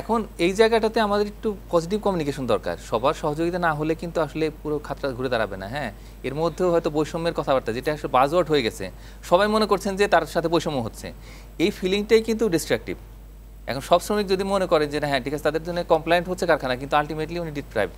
এখন এই জায়গাটাতে আমাদের একটু পজিটিভ কমিউনিকেশন দরকার সবার সহযোগিতা না হলে কিন্তু আসলে পুরো খাতটা ঘুরে দাঁড়াবে না হ্যাঁ এর মধ্যেও হয়তো বৈষম্যের কথাবার্তা যেটা আসলে বাজওয়ার্ড হয়ে গেছে সবাই মনে করছেন যে তার সাথে বৈষম্য হচ্ছে এই ফিলিংটাই কিন্তু ডিস্ট্রাকটিভ এখন সব শ্রমিক যদি মনে করেন যে হ্যাঁ ঠিক আছে তাদের জন্য কমপ্লেন্ট হচ্ছে কারখানা কিন্তু আলটিমেটলি উনি ডিপ্রাইভ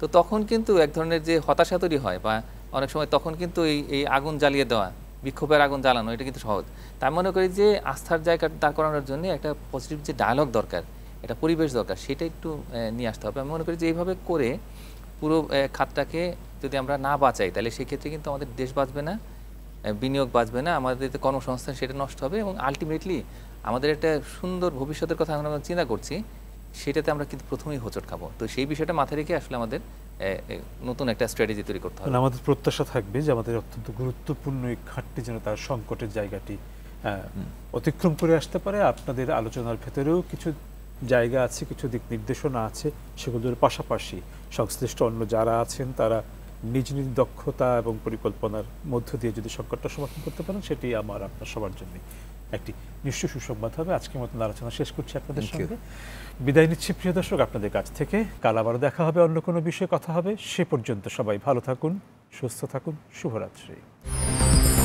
তো তখন কিন্তু এক ধরনের যে হতাশা তৈরি হয় বা অনেক সময় তখন কিন্তু এই এই আগুন জ্বালিয়ে দেওয়া বিক্ষোভের আগুন জ্বালানো এটা কিন্তু সহজ তাই মনে করি যে আস্থার জায়গা দাঁড় করানোর জন্য একটা পজিটিভ যে ডায়ালগ দরকার একটা পরিবেশ দরকার সেটা একটু নিয়ে আসতে হবে আমি মনে করি যে এইভাবে করে পুরো খাতটাকে যদি আমরা না বাঁচাই তাহলে সেক্ষেত্রে কিন্তু আমাদের দেশ বাঁচবে না বিনিয়োগ বাঁচবে না আমাদের কর্মসংস্থান সেটা নষ্ট হবে এবং আলটিমেটলি আমাদের একটা সুন্দর ভবিষ্যতের কথা আমরা চিন্তা করছি সেটাতে আমরা কিন্তু প্রথমেই হোঁচট খাবো তো সেই বিষয়টা মাথায় রেখে আসলে আমাদের নতুন একটা স্ট্র্যাটেজি তৈরি করতে হবে মানে আমাদের প্রত্যাশা থাকবে যে আমাদের অত্যন্ত গুরুত্বপূর্ণ এই খাটটি যেন তার সংকটের জায়গাটি অতিক্রম করে আসতে পারে আপনাদের আলোচনার ভেতরেও কিছু জায়গা আছে কিছু দিক নির্দেশনা আছে সেগুলোর পাশাপাশি সংশ্লিষ্ট অন্য যারা আছেন তারা নিজ নিজ দক্ষতা এবং পরিকল্পনার মধ্য দিয়ে যদি সংকটটা সমাধান করতে পারেন সেটি আমার আপনার সবার জন্য একটি নিশ্চয় সুসংবাদ হবে আজকের মতন আলোচনা শেষ করছি আপনাদের সঙ্গে বিদায় নিচ্ছি প্রিয় দর্শক আপনাদের কাছ থেকে কাল আবারও দেখা হবে অন্য কোনো বিষয়ে কথা হবে সে পর্যন্ত সবাই ভালো থাকুন সুস্থ থাকুন শুভরাত্রি